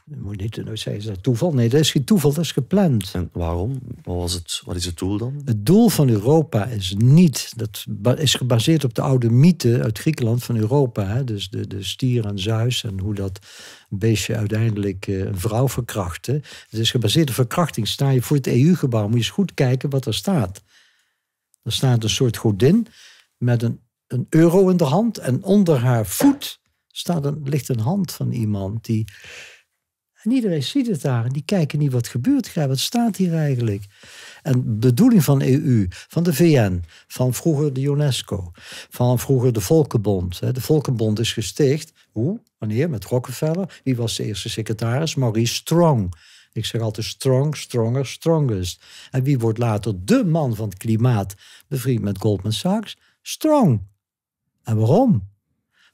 Je moet niet nooit zeggen, is dat toeval? Nee, dat is geen toeval, dat is gepland. En waarom? Wat, was het, wat is het doel dan? Het doel van Europa is niet, dat is gebaseerd op de oude mythe uit Griekenland van Europa. Hè? Dus de, de stier en Zeus en hoe dat beestje uiteindelijk eh, een vrouw verkrachtte. Het is gebaseerd op verkrachting. Sta je voor het EU-gebouw, moet je eens goed kijken wat er staat. Er staat een soort godin met een, een euro in de hand en onder haar voet staat een, ligt een hand van iemand die en iedereen ziet het daar. En die kijken niet wat gebeurt wat staat hier eigenlijk. En de bedoeling van EU, van de VN, van vroeger de UNESCO, van vroeger de Volkenbond. De Volkenbond is gesticht, hoe? Wanneer? Met Rockefeller. Wie was de eerste secretaris? Maurice Strong. Ik zeg altijd strong, stronger, strongest. En wie wordt later de man van het klimaat, bevriend met Goldman Sachs? Strong. En waarom?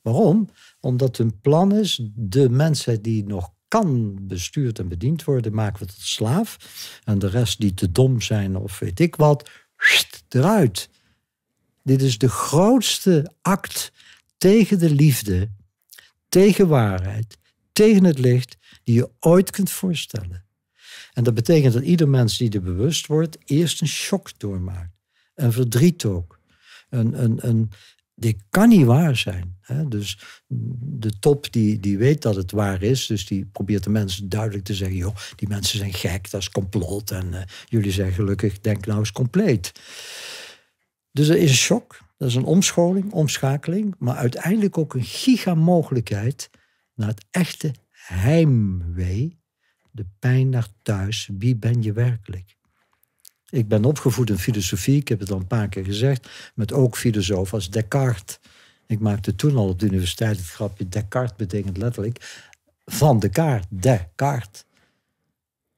Waarom? Omdat hun plan is de mensen die nog kan bestuurd en bediend worden, maken we tot slaaf. En de rest die te dom zijn of weet ik wat, eruit. Dit is de grootste act tegen de liefde, tegen waarheid, tegen het licht, die je ooit kunt voorstellen. En dat betekent dat ieder mens die er bewust wordt, eerst een shock doormaakt. Een verdriet ook. Een, een, een, dit kan niet waar zijn. Hè? Dus de top die, die weet dat het waar is. Dus die probeert de mensen duidelijk te zeggen: joh, die mensen zijn gek, dat is complot. En eh, jullie zijn gelukkig, denk nou eens compleet. Dus er is een shock. Dat is een omscholing, omschakeling. Maar uiteindelijk ook een gigamogelijkheid naar het echte heimwee. De pijn naar thuis. Wie ben je werkelijk? Ik ben opgevoed in filosofie, ik heb het al een paar keer gezegd, met ook filosoof als Descartes. Ik maakte toen al op de universiteit het grapje, Descartes betekent letterlijk van de kaart, Descartes.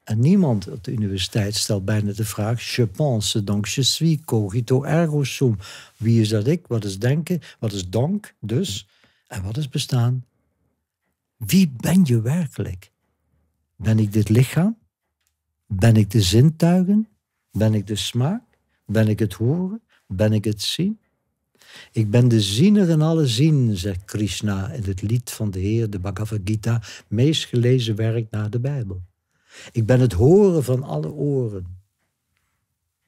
En niemand op de universiteit stelt bijna de vraag: Je pense donc je suis, cogito ergo sum. Wie is dat ik? Wat is denken? Wat is dank dus? En wat is bestaan? Wie ben je werkelijk? Ben ik dit lichaam? Ben ik de zintuigen? Ben ik de smaak? Ben ik het horen? Ben ik het zien? Ik ben de ziener in alle zien, zegt Krishna in het lied van de Heer, de Bhagavad Gita, meest gelezen werk na de Bijbel. Ik ben het horen van alle oren.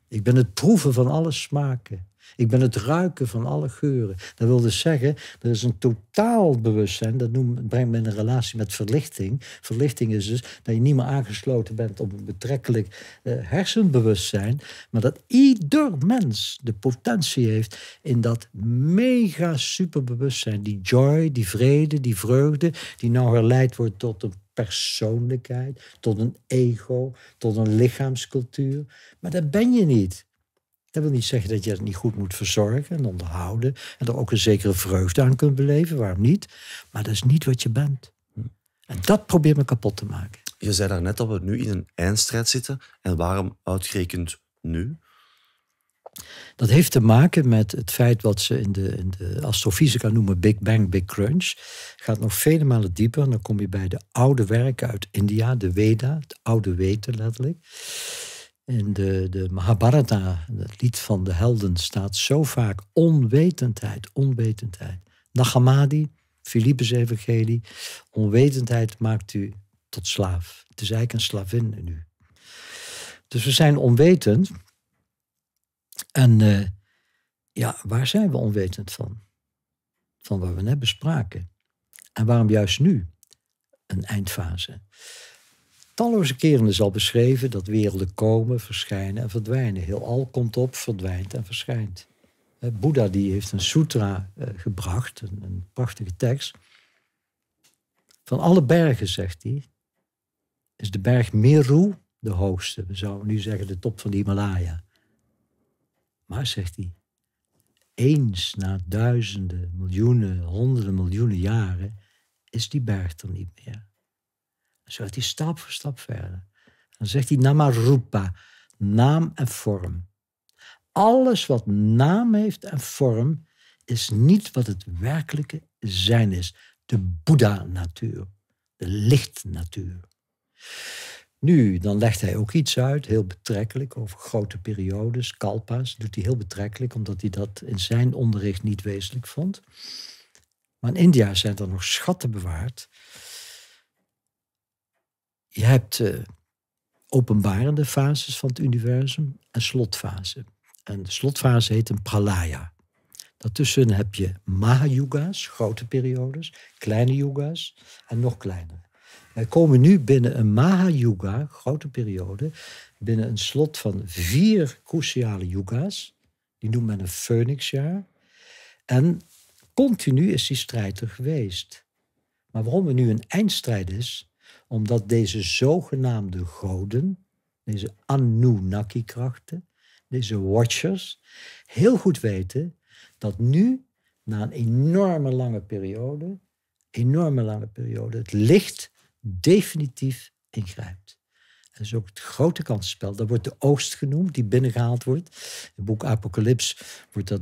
Ik ben het proeven van alle smaken. Ik ben het ruiken van alle geuren. Dat wil dus zeggen, er is een totaal bewustzijn. Dat noemt, brengt me in relatie met verlichting. Verlichting is dus dat je niet meer aangesloten bent op een betrekkelijk eh, hersenbewustzijn. Maar dat ieder mens de potentie heeft in dat mega superbewustzijn. Die joy, die vrede, die vreugde, die nou herleid wordt tot een persoonlijkheid, tot een ego, tot een lichaamscultuur. Maar dat ben je niet. Dat wil niet zeggen dat je het niet goed moet verzorgen en onderhouden. En er ook een zekere vreugde aan kunt beleven, waarom niet? Maar dat is niet wat je bent. En dat probeer me kapot te maken. Je zei daarnet dat we nu in een eindstrijd zitten. En waarom uitgerekend nu? Dat heeft te maken met het feit wat ze in de, in de astrofysica noemen Big Bang, Big Crunch. Gaat nog vele malen dieper. En dan kom je bij de oude werken uit India, de Veda, het oude weten letterlijk. En de, de Mahabharata, het lied van de helden, staat zo vaak onwetendheid, onwetendheid. Nagamadi, Filippus Evangelie, onwetendheid maakt u tot slaaf. Het is eigenlijk een slavin in u. Dus we zijn onwetend. En eh, ja, waar zijn we onwetend van? Van waar we net bespraken. En waarom juist nu? Een eindfase talloze keren is al beschreven dat werelden komen, verschijnen en verdwijnen. Heel al komt op, verdwijnt en verschijnt. Boeddha die heeft een sutra eh, gebracht, een, een, prachtige tekst. Van alle bergen, zegt hij, is de berg Meru de hoogste. We zouden nu zeggen de top van de Himalaya. Maar, zegt hij, eens na duizenden, miljoenen, honderden miljoenen jaren is die berg er niet meer. Zo gaat hij stap voor stap verder. Dan zegt hij namarupa, naam en vorm. Alles wat naam heeft en vorm is niet wat het werkelijke zijn is. De Boeddha-natuur, de lichtnatuur. Nu, dan legt hij ook iets uit, heel betrekkelijk, over grote periodes, kalpa's. Doet hij heel betrekkelijk, omdat hij dat in zijn onderricht niet wezenlijk vond. Maar in India zijn er nog schatten bewaard je hebt eh, openbarende fases van het universum en slotfase. En de slotfase heet een pralaya. Daartussen heb je Mahayuga's, grote periodes, kleine yuga's en nog kleinere. Wij komen nu binnen een Mahayuga, grote periode, binnen een slot van vier cruciale yuga's. Die noemt men een phoenixjaar. En continu is die strijd er geweest. Maar waarom er nu een eindstrijd is, omdat deze zogenaamde goden, deze Anunnaki-krachten, deze watchers, heel goed weten dat nu, na een enorme lange periode, enorme lange periode, het licht definitief ingrijpt. Dat is ook het grote kansspel. Dat wordt de oogst genoemd, die binnengehaald wordt. In het boek Apocalypse wordt dat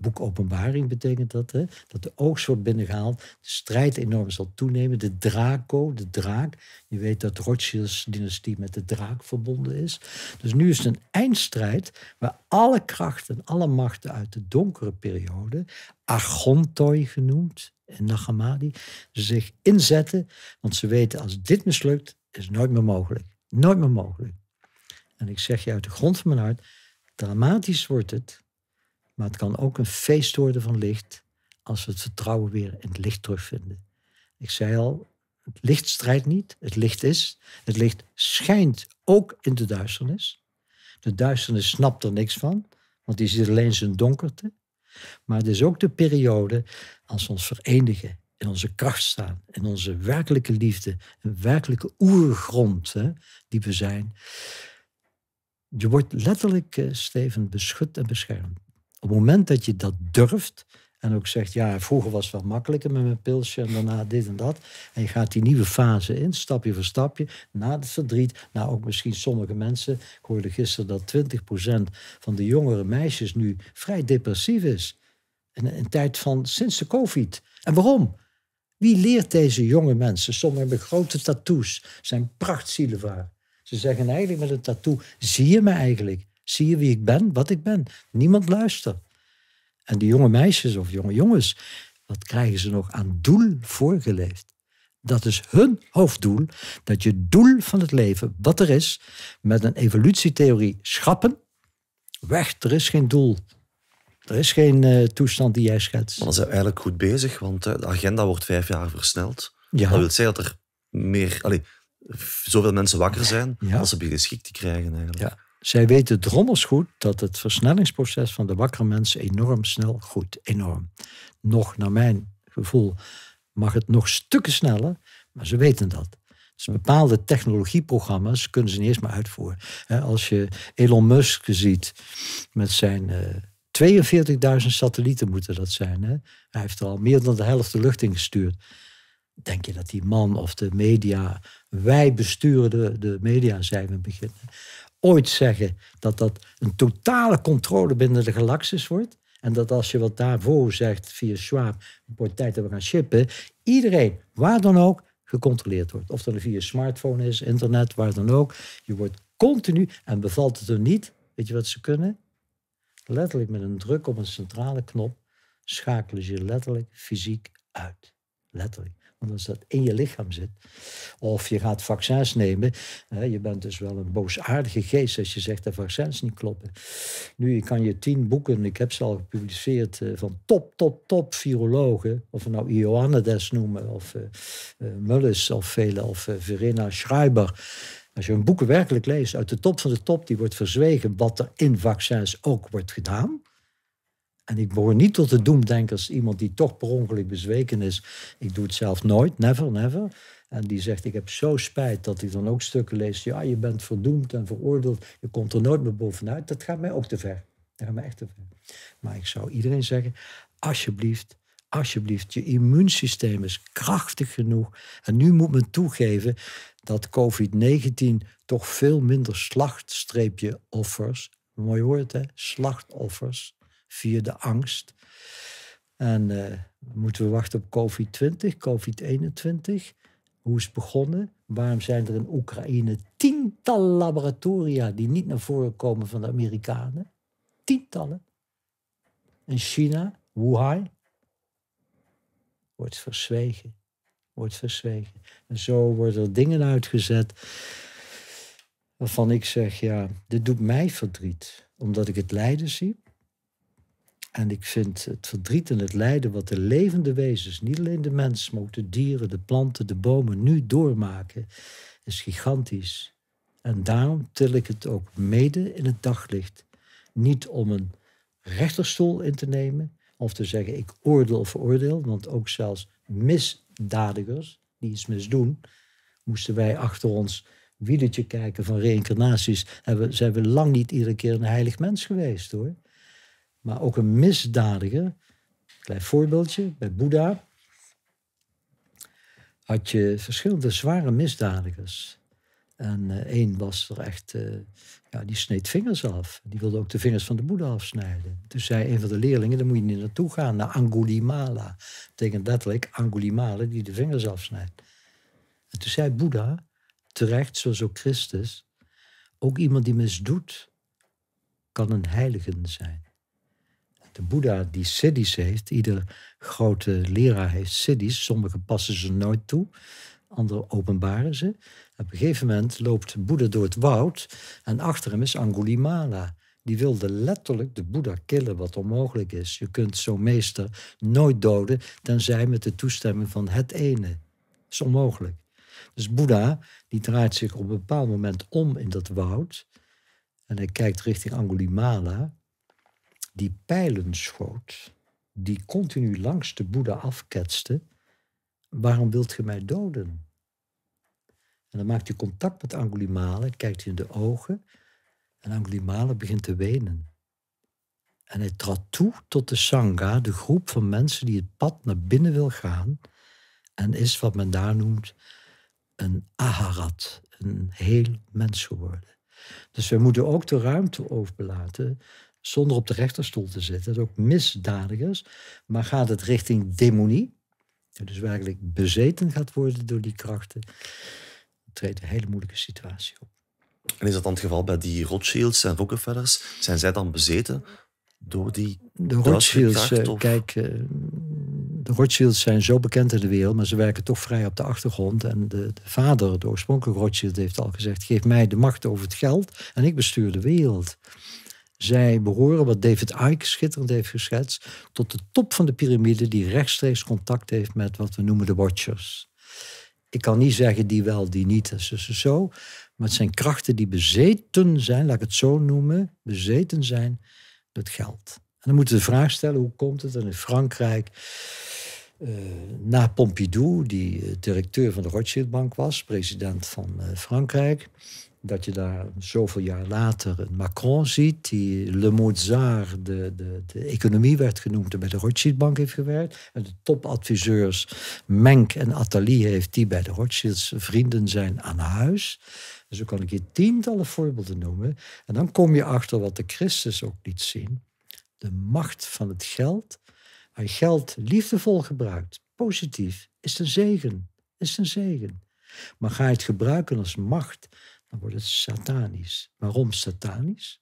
boek Openbaring betekent dat, hè? dat de oogst wordt binnengehaald, de strijd enorm zal toenemen, de draco, de draak. Je weet dat Rothschilds dynastie met de draak verbonden is. Dus nu is het een eindstrijd waar alle krachten en alle machten uit de donkere periode, Argontoi genoemd, en Nagamadi, zich inzetten, want ze weten als dit mislukt, is nooit meer mogelijk. Nooit meer mogelijk. En ik zeg je uit de grond van mijn hart, dramatisch wordt het, maar het kan ook een feest worden van licht als we het vertrouwen weer in het licht terugvinden. Ik zei al, het licht strijdt niet, het licht is. Het licht schijnt ook in de duisternis. De duisternis snapt er niks van, want die ziet alleen zijn donkerte. Maar het is ook de periode als we ons verenigen, in onze kracht staan, in onze werkelijke liefde, een werkelijke oergrond hè, die we zijn. Je wordt letterlijk, uh, eh, Steven, beschut en beschermd. Op het moment dat je dat durft en ook zegt, ja, vroeger was het wel makkelijker met mijn pilsje en daarna dit en dat. En je gaat die nieuwe fase in, stapje voor stapje, na het verdriet. Nou, ook misschien sommige mensen, ik hoorde gisteren dat 20% van de jongere meisjes nu vrij depressief is. In een tijd van sinds de COVID. En waarom? Wie leert deze jonge mensen? Sommigen hebben grote tattoos, zijn prachtzielen waar. Ze zeggen eigenlijk met een tattoo, zie je me eigenlijk? Zie je wie ik ben, wat ik ben? Niemand luistert. En die jonge meisjes of jonge jongens, wat krijgen ze nog aan doel voorgeleefd? Dat is hun hoofddoel, dat je doel van het leven, wat er is, met een evolutietheorie schrappen. Weg, er is geen doel. Er is geen eh, toestand die jij schetst. Maar dan zijn eigenlijk goed bezig, want eh, de agenda wordt vijf jaar versneld. Ja. Dat wil zeggen dat er meer, allee, zoveel mensen wakker zijn als ze geschikt te krijgen. Eigenlijk. Ja. Zij weten drommels goed dat het versnellingsproces van de wakkere mens enorm snel groeit. Enorm. Nog, naar mijn gevoel, mag het nog stukken sneller, maar ze weten dat. Dus bepaalde technologieprogramma's kunnen ze niet eens maar uitvoeren. Als je Elon Musk ziet met zijn 42.000 eh, satellieten moeten dat zijn. Hij heeft er al meer dan de helft de lucht in gestuurd. Denk je dat die man of de media, wij besturen de, de media, zijn we beginnen, ooit zeggen dat dat een totale controle binnen de galaxis wordt. En dat als je wat daarvoor zegt via Schwab, wordt tijd dat we gaan shippen, iedereen, waar dan ook, gecontroleerd wordt. Of dat via smartphone is, internet, waar dan ook. Je wordt continu, en bevalt het er niet, weet je wat ze kunnen? Letterlijk met een druk op een centrale knop schakelen ze je letterlijk fysiek uit. Letterlijk omdat dat in je lichaam zit. Of je gaat vaccins nemen. je bent dus wel een boosaardige geest als je zegt dat vaccins niet kloppen. Nu, ik kan je tien boeken, ik heb ze al gepubliceerd, eh, van top, top, top virologen. Of we nou Ioannides noemen, of eh, eh, Mullis, of vele, of Verena Schreiber. Als je hun boeken werkelijk leest, uit de top van de top, die wordt verzwegen wat er in vaccins ook wordt gedaan. En ik behoor niet tot de doemdenkers, iemand die toch per ongeluk bezweken is. Ik doe het zelf nooit, never, never. En die zegt, ik heb zo spijt dat ik dan ook stukken lees. Ja, je bent verdoemd en veroordeeld. Je komt er nooit meer bovenuit. Dat gaat mij ook te ver. Dat gaat mij echt te ver. Maar ik zou iedereen zeggen, alsjeblieft, alsjeblieft. Je immuunsysteem is krachtig genoeg. En nu moet men toegeven dat COVID-19 toch veel minder slachtstreepje offers. Mooi woord, hè? Slachtoffers via de angst. En eh, moeten we wachten op COVID-20, COVID-21? Hoe is het begonnen? Waarom zijn er in Oekraïne tientallen laboratoria die niet naar voren komen van de Amerikanen? Tientallen. In China, Wuhan, wordt verzwegen. Wordt verzwegen. En zo worden er dingen uitgezet waarvan ik zeg, ja, dit doet mij verdriet. Omdat ik het lijden zie, en ik vind het verdriet en het lijden wat de levende wezens, niet alleen de mens, maar ook de dieren, de planten, de bomen, nu doormaken, is gigantisch. En daarom til ik het ook mede in het daglicht. Niet om een rechterstoel in te nemen of te zeggen ik oordeel of veroordeel, want ook zelfs misdadigers die iets misdoen, moesten wij achter ons wieletje kijken van reïncarnaties, hebben, zijn we lang niet iedere keer een heilig mens geweest hoor maar ook een misdadiger. Klein voorbeeldje, bij Boeddha had je verschillende zware misdadigers. En eh, één was er echt, eh, ja, die sneed vingers af. Die wilde ook de vingers van de Boeddha afsnijden. Toen zei een van de leerlingen, dan moet je niet naartoe gaan, naar Angulimala. Dat betekent letterlijk Angulimala die de vingers afsnijdt. En toen zei Boeddha, terecht, zoals ook Christus, ook iemand die misdoet, kan een heilige zijn. Boeddha die siddhis heeft, ieder grote leraar heeft siddhis, sommige passen ze nooit toe, anderen openbaren ze. Op een gegeven moment loopt Boeddha door het woud en achter hem is Angulimala. Die wilde letterlijk de Boeddha killen, wat onmogelijk is. Je kunt zo'n meester nooit doden, tenzij met de toestemming van het ene. Dat is onmogelijk. Dus Boeddha die draait zich op een bepaald moment om in dat woud. En hij kijkt richting Angulimala die pijlen schoot, die continu langs de Boeddha afketste, waarom wilt ge mij doden? En dan maakt hij contact met Angulimala, kijkt in de ogen en Angulimala begint te wenen. En hij trad toe tot de Sangha, de groep van mensen die het pad naar binnen wil gaan en is wat men daar noemt een aharat, een heel mens geworden. Dus we moeten ook de ruimte overlaten zonder op de rechterstoel te zitten. Dat is ook misdadigers. Maar gaat het richting demonie, dus werkelijk bezeten gaat worden door die krachten, treedt een hele moeilijke situatie op. En is dat dan het geval bij die Rothschilds en Rockefellers? Zijn zij dan bezeten door die De Rothschilds, eh, kijk, eh, de Rothschilds zijn zo bekend in de wereld, maar ze werken toch vrij op de achtergrond. En de, de vader, de oorspronkelijke Rothschild, heeft al gezegd: geef mij de macht over het geld en ik bestuur de wereld. Zij behoren, wat David Icke schitterend heeft geschetst, tot de top van de piramide die rechtstreeks contact heeft met wat we noemen de watchers. Ik kan niet zeggen die wel, die niet, zo, dus zo. Maar het zijn krachten die bezeten zijn, laat ik het zo noemen, bezeten zijn door het geld. En dan moeten we de vraag stellen, hoe komt het dat in Frankrijk, eh, na Pompidou, die eh, directeur van de Rothschildbank was, president van eh, Frankrijk, dat je daar zoveel jaar later een Macron ziet, die Le Mozart de, de, de economie werd genoemd en bij de Rothschildbank heeft gewerkt. En de topadviseurs Menk en Attali heeft, die bij de Rothschilds vrienden zijn aan huis. En zo kan ik je tientallen voorbeelden noemen. En dan kom je achter wat de Christus ook liet zien. De macht van het geld. Als je geld liefdevol gebruikt, positief, is een zegen. Is een zegen. Maar ga je het gebruiken als macht dan wordt het satanisch. Waarom satanisch?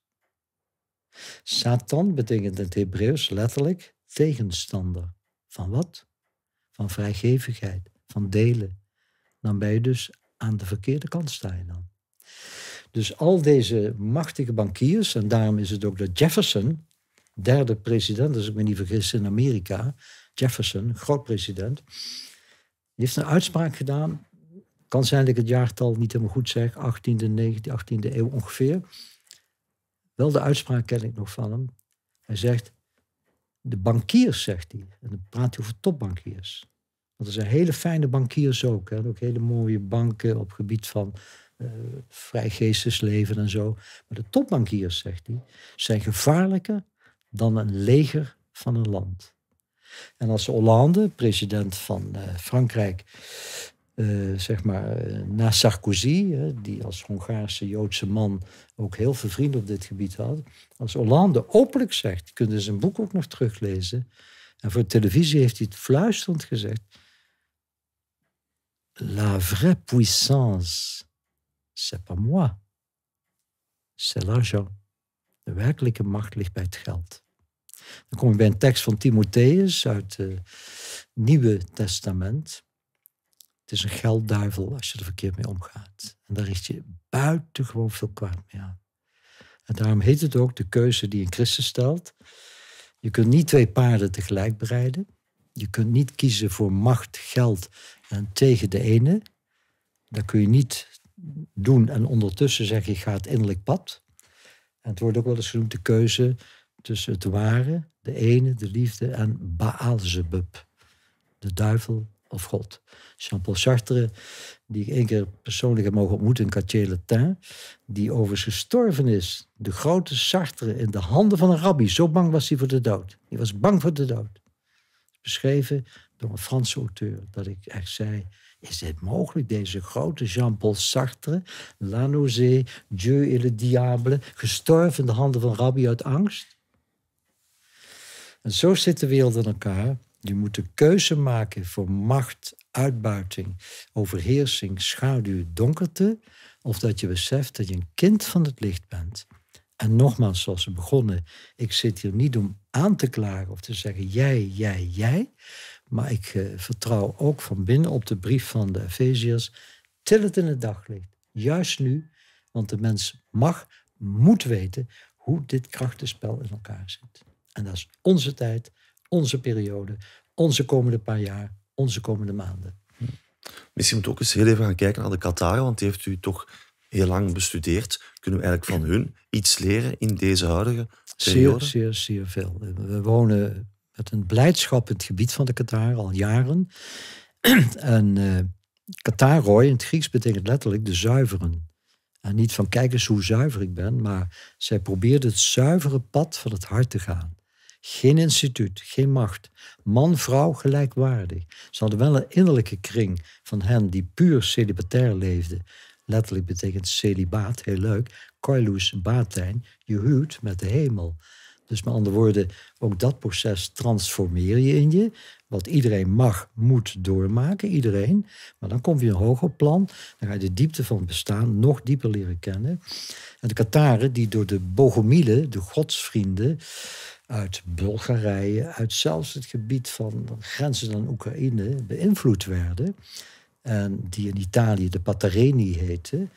Satan betekent in het Hebreeuws letterlijk tegenstander. Van wat? Van vrijgevigheid, van delen. Dan ben je dus aan de verkeerde kant sta je dan. Dus al deze machtige bankiers, en daarom is het ook dat Jefferson, derde president, als ik me niet vergis, in Amerika, Jefferson, groot president, heeft een uitspraak gedaan kan zijn dat ik het jaartal niet helemaal goed zeg, 18e, 19e, 18e eeuw ongeveer. Wel de uitspraak ken ik nog van hem. Hij zegt, de bankiers, zegt hij, en dan praat hij over topbankiers. Want er zijn hele fijne bankiers ook, hè? ook hele mooie banken op gebied van uh, vrij en zo. Maar de topbankiers, zegt hij, zijn gevaarlijker dan een leger van een land. En als Hollande, president van eh, Frankrijk, eh, zeg maar, eh, na Sarkozy, die als Hongaarse Joodse man ook heel veel vrienden op dit gebied had, als Hollande openlijk zegt, je kunt zijn boek ook nog teruglezen, en voor televisie heeft hij het fluisterend gezegd, La vraie puissance, c'est pas moi, c'est l'argent. De werkelijke macht ligt bij het geld. Dan kom ik bij een tekst van Timotheus uit het eh, Nieuwe Testament. Het is een geldduivel als je er verkeerd mee omgaat. En daar richt je buitengewoon veel kwaad mee aan. En daarom heet het ook de keuze die een Christus stelt. Je kunt niet twee paarden tegelijk bereiden. Je kunt niet kiezen voor macht, geld en tegen de ene. Dat kun je niet doen en ondertussen zeg je, ga het innerlijk pad. En het wordt ook wel eens genoemd de keuze tussen het ware, de ene, de liefde en Baalzebub, de duivel of God. Jean-Paul Sartre, die ik één keer persoonlijk heb mogen ontmoeten in Cartier Latin, die overigens gestorven is, de grote Sartre, in de handen van een rabbi. Zo bang was hij voor de dood. Hij was bang voor de dood. Beschreven door een Franse auteur, dat ik echt zei, is het mogelijk? Deze grote Jean-Paul Sartre, Lanozé, Dieu et le Diable, gestorven in de handen van rabbi uit angst? En zo zit de wereld in elkaar. Je moet de keuze maken voor macht, uitbuiting, overheersing, schaduw, donkerte. Of dat je beseft dat je een kind van het licht bent. En nogmaals, zoals we begonnen, ik zit hier niet om aan te klagen of te zeggen jij, jij, jij. Maar ik eh, vertrouw ook van binnen op de brief van de Efeziërs. Til het in het daglicht, juist nu. Want de mens mag, moet weten hoe dit krachtenspel in elkaar zit. En dat is onze tijd onze periode, onze komende paar jaar, onze komende maanden. Misschien moet ook eens heel even gaan kijken naar de Qatar, want die heeft u toch heel lang bestudeerd. Kunnen we eigenlijk van hun iets leren in deze huidige periode? Zeer, zeer, zeer veel. We wonen met een blijdschap in het gebied van de Qatar al jaren. en uh, in het Grieks betekent letterlijk de zuiveren. En niet van kijk eens hoe zuiver ik ben, maar zij probeerde het zuivere pad van het hart te gaan. Geen instituut, geen macht. Man-vrouw gelijkwaardig. Ze hadden wel een innerlijke kring van hen die puur celibatair leefden. Letterlijk betekent celibaat, heel leuk. Koilus batijn, je huwt met de hemel. Dus met andere woorden, ook dat proces transformeer je in je. Wat iedereen mag, moet doormaken, iedereen. Maar dan kom je een hoger plan. Dan ga je de diepte van het bestaan nog dieper leren kennen. En de Kataren, die door de Bogomielen, de godsvrienden, uit Bulgarije, uit zelfs het gebied van grenzen aan Oekraïne beïnvloed werden. En die in Italië de Patareni heten,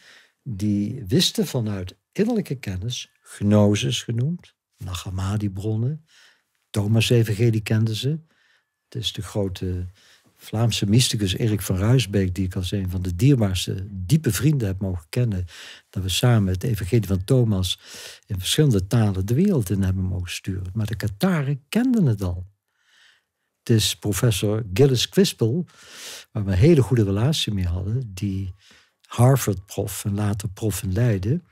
die wisten vanuit innerlijke kennis, gnosis genoemd, Nagamadi-bronnen, Thomas-evangelie kenden ze. Het is de grote Vlaamse mysticus Erik van Ruisbeek, die ik als een van de dierbaarste diepe vrienden heb mogen kennen, dat we samen het Evangelie van Thomas in verschillende talen de wereld in hebben mogen sturen. Maar de Kataren kenden het al. Het is professor Gillis Quispel, waar we een hele goede relatie mee hadden, die Harvard-prof en later prof in Leiden,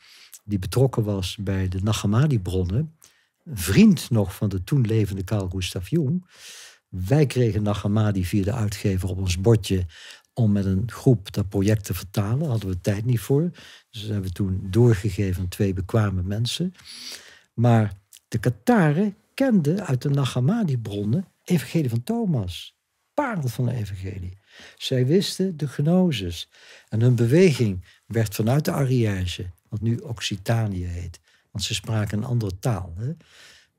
die betrokken was bij de Nagamadi-bronnen, vriend nog van de toen levende Carl Gustav Jung wij kregen Nagamadi via de uitgever op ons bordje om met een groep dat project te vertalen. Daar hadden we tijd niet voor. Dus hebben we toen doorgegeven aan twee bekwame mensen. Maar de Kataren kenden uit de Nagamadi-bronnen Evangelie van Thomas. Parel van de Evangelie. Zij wisten de gnoses. En hun beweging werd vanuit de Ariège, wat nu Occitanië heet. Want ze spraken een andere taal. Hè?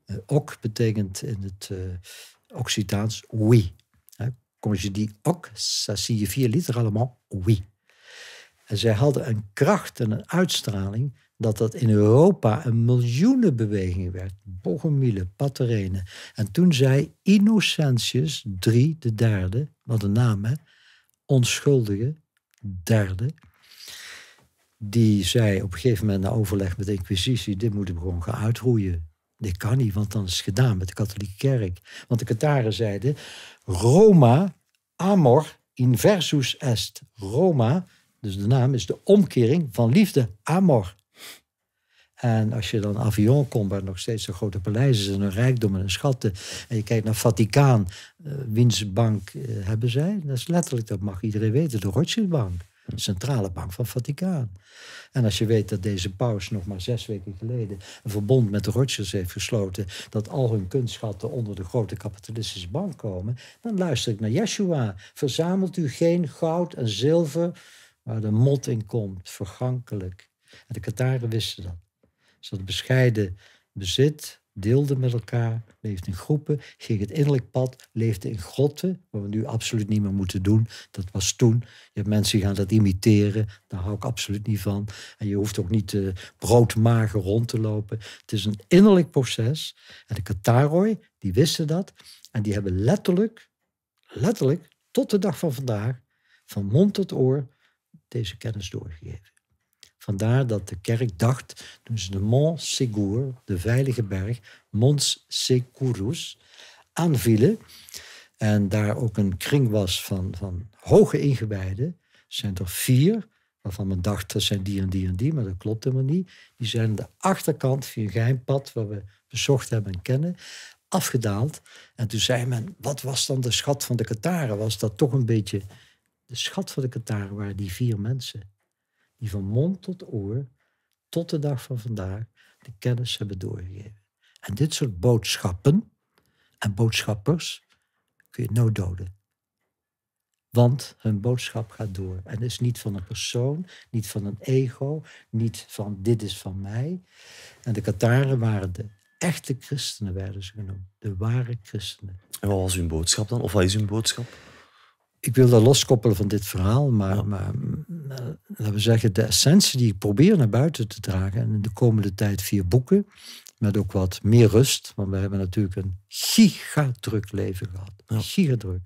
Eh, ok betekent in het, eh, Occitaans oui. Comme je dis ook, ça signifie littéralement oui. En zij hadden een kracht en een uitstraling dat dat in Europa een miljoenenbeweging werd. Bochemile, Patterene. En toen zei Innocentius III, de derde, wat een naam hè, onschuldige derde, die zei op een gegeven moment na overleg met de inquisitie, dit moeten we gewoon gaan uitroeien. Dit kan niet, want dan is het gedaan met de katholieke kerk. Want de Kataren zeiden, Roma amor inversus est. Roma, dus de naam, is de omkering van liefde, amor. En als je dan Avion komt, waar nog steeds de grote paleizen en een rijkdom en een schatten. En je kijkt naar Vaticaan, uh, wiens bank eh, hebben zij? Dat is letterlijk, dat mag iedereen weten, de Rothschildbank centrale bank van het Vaticaan. En als je weet dat deze paus nog maar zes weken geleden een verbond met Rogers heeft gesloten, dat al hun kunstschatten onder de grote kapitalistische bank komen, dan luister ik naar Yeshua. Verzamelt u geen goud en zilver waar de mot in komt, vergankelijk. En de Qataren wisten dat. Ze dat bescheiden bezit deelden met elkaar, leefde in groepen, ging het innerlijk pad, leefde in grotten, wat we nu absoluut niet meer moeten doen. Dat was toen. Je hebt mensen gaan dat imiteren, daar hou ik absoluut niet van. En je hoeft ook niet uh, broodmager rond te lopen. Het is een innerlijk proces. En de Kataroi, die wisten dat. En die hebben letterlijk, letterlijk, tot de dag van vandaag, van mond tot oor, deze kennis doorgegeven. Vandaar dat de kerk dacht, toen ze de Mont Segur, de veilige berg, Mons Securus, aanvielen. En daar ook een kring was van, van hoge ingewijden. Zijn er vier, waarvan men dacht dat zijn die en die en die, maar dat klopt helemaal niet. Die zijn aan de achterkant via een geheim pad, waar we bezocht hebben en kennen, afgedaald. En toen zei men, wat was dan de schat van de Kataren? Was dat toch een beetje de schat van de Kataren waren die vier mensen die van mond tot oor tot de dag van vandaag de kennis hebben doorgegeven. En dit soort boodschappen en boodschappers kun je nooit doden. Want hun boodschap gaat door. En is niet van een persoon, niet van een ego, niet van dit is van mij. En de Kataren waren de echte christenen, werden ze genoemd. De ware christenen. En wat was hun boodschap dan? Of wat is hun boodschap? ik wil dat loskoppelen van dit verhaal, maar, eh, laten we zeggen, de essentie die ik probeer naar buiten te dragen, en in de komende tijd via boeken, met ook wat meer rust, want we hebben natuurlijk een gigadruk leven gehad. Ja. Gigadruk.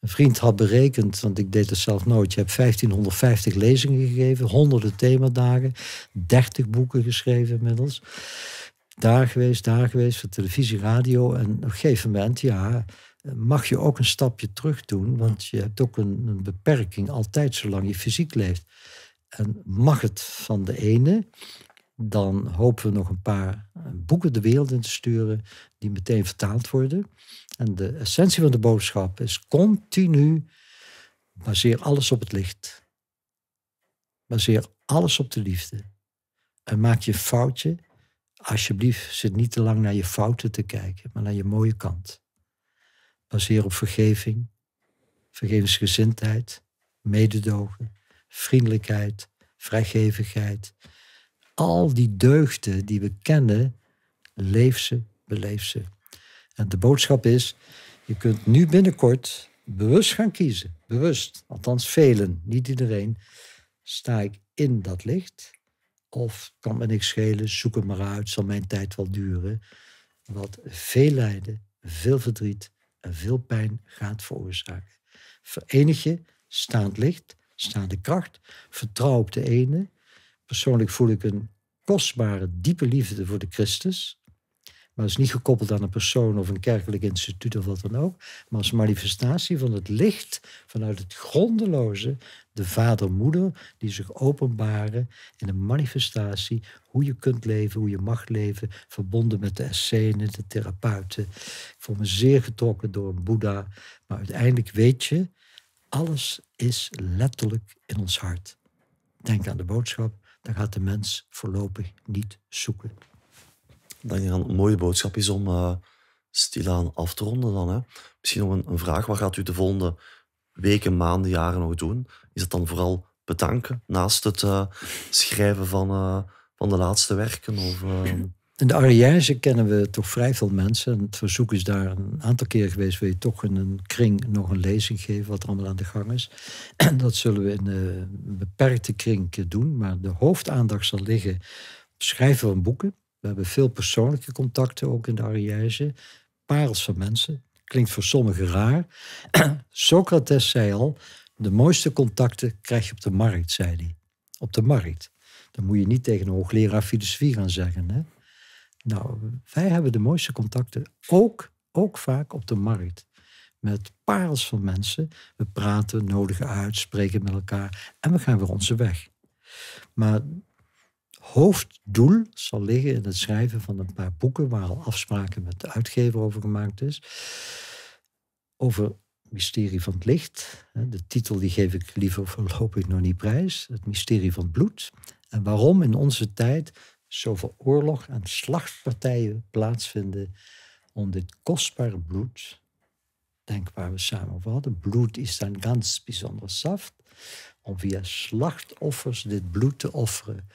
Een vriend had berekend, want ik deed het zelf nooit, je hebt 1550 lezingen gegeven, honderden themadagen, 30 boeken geschreven inmiddels. Daar geweest, daar geweest, voor televisie, radio. En op een gegeven moment, ja, eh, mag je ook een stapje terug doen, want je hebt ook een, beperking altijd zolang je fysiek leeft. En mag het van de ene, dan hopen we nog een paar eh, boeken de wereld in te sturen die meteen vertaald worden. En de essentie van de boodschap is continu baseer alles op het licht. Baseer alles op de liefde. En maak je foutje, alsjeblieft, zit niet te lang naar je fouten te kijken, maar naar je mooie kant baseer op vergeving, vergevingsgezindheid, mededogen, vriendelijkheid, vrijgevigheid. Al die deugden die we kennen, leef ze, beleef ze. En de boodschap is, je kunt nu binnenkort bewust gaan kiezen. Bewust, althans velen, niet iedereen. Sta ik in dat licht? Of kan me niks schelen, zoek het maar uit, zal mijn tijd wel duren. Wat veel lijden, veel verdriet, en veel pijn gaat veroorzaken. Verenig je, staand licht, staande kracht, vertrouw op de ene. Persoonlijk voel ik een kostbare, diepe liefde voor de Christus. Maar dat is niet gekoppeld aan een persoon of een kerkelijk instituut of wat dan ook. Maar als manifestatie van het licht vanuit het grondeloze, de vader-moeder, die zich openbaren in een manifestatie hoe je kunt leven, hoe je mag leven, verbonden met de escenen, de therapeuten. Ik voel me zeer getrokken door een Boeddha. Maar uiteindelijk weet je, alles is letterlijk in ons hart. Denk aan de boodschap, dan gaat de mens voorlopig niet zoeken dat dat een mooie boodschap is om eh, stilaan af te ronden dan. Hè. Misschien nog een, een, vraag. Wat gaat u de volgende weken, maanden, jaren nog doen? Is dat dan vooral bedanken naast het eh, schrijven van, eh, van de laatste werken? Of, ehm? In de arrière kennen we toch vrij veel mensen. het verzoek is daar een aantal keer geweest. Wil je toch in een kring nog een lezing geven, wat er allemaal aan de gang is? En dat zullen we in een beperkte kring doen. Maar de hoofdaandacht zal liggen op schrijven van boeken we hebben veel persoonlijke contacten ook in de Ariëge. Parels van mensen. Klinkt voor sommigen raar. Socrates zei al, de mooiste contacten krijg je op de markt, zei hij. Op de markt. Dan moet je niet tegen een hoogleraar filosofie gaan zeggen. Hè? Nou, wij hebben de mooiste contacten ook, ook vaak op de markt. Met parels van mensen. We praten, nodigen uit, spreken met elkaar en we gaan weer onze weg. Maar hoofddoel zal liggen in het schrijven van een paar boeken waar al afspraken met de uitgever over gemaakt is. Over mysterie van het licht. De titel die geef ik liever voorlopig nog niet prijs. Het mysterie van het bloed. En waarom in onze tijd zoveel oorlog en slachtpartijen plaatsvinden om dit kostbare bloed, denk waar we samen over hadden, bloed is dan ganz bijzonder saft, om via slachtoffers dit bloed te offeren.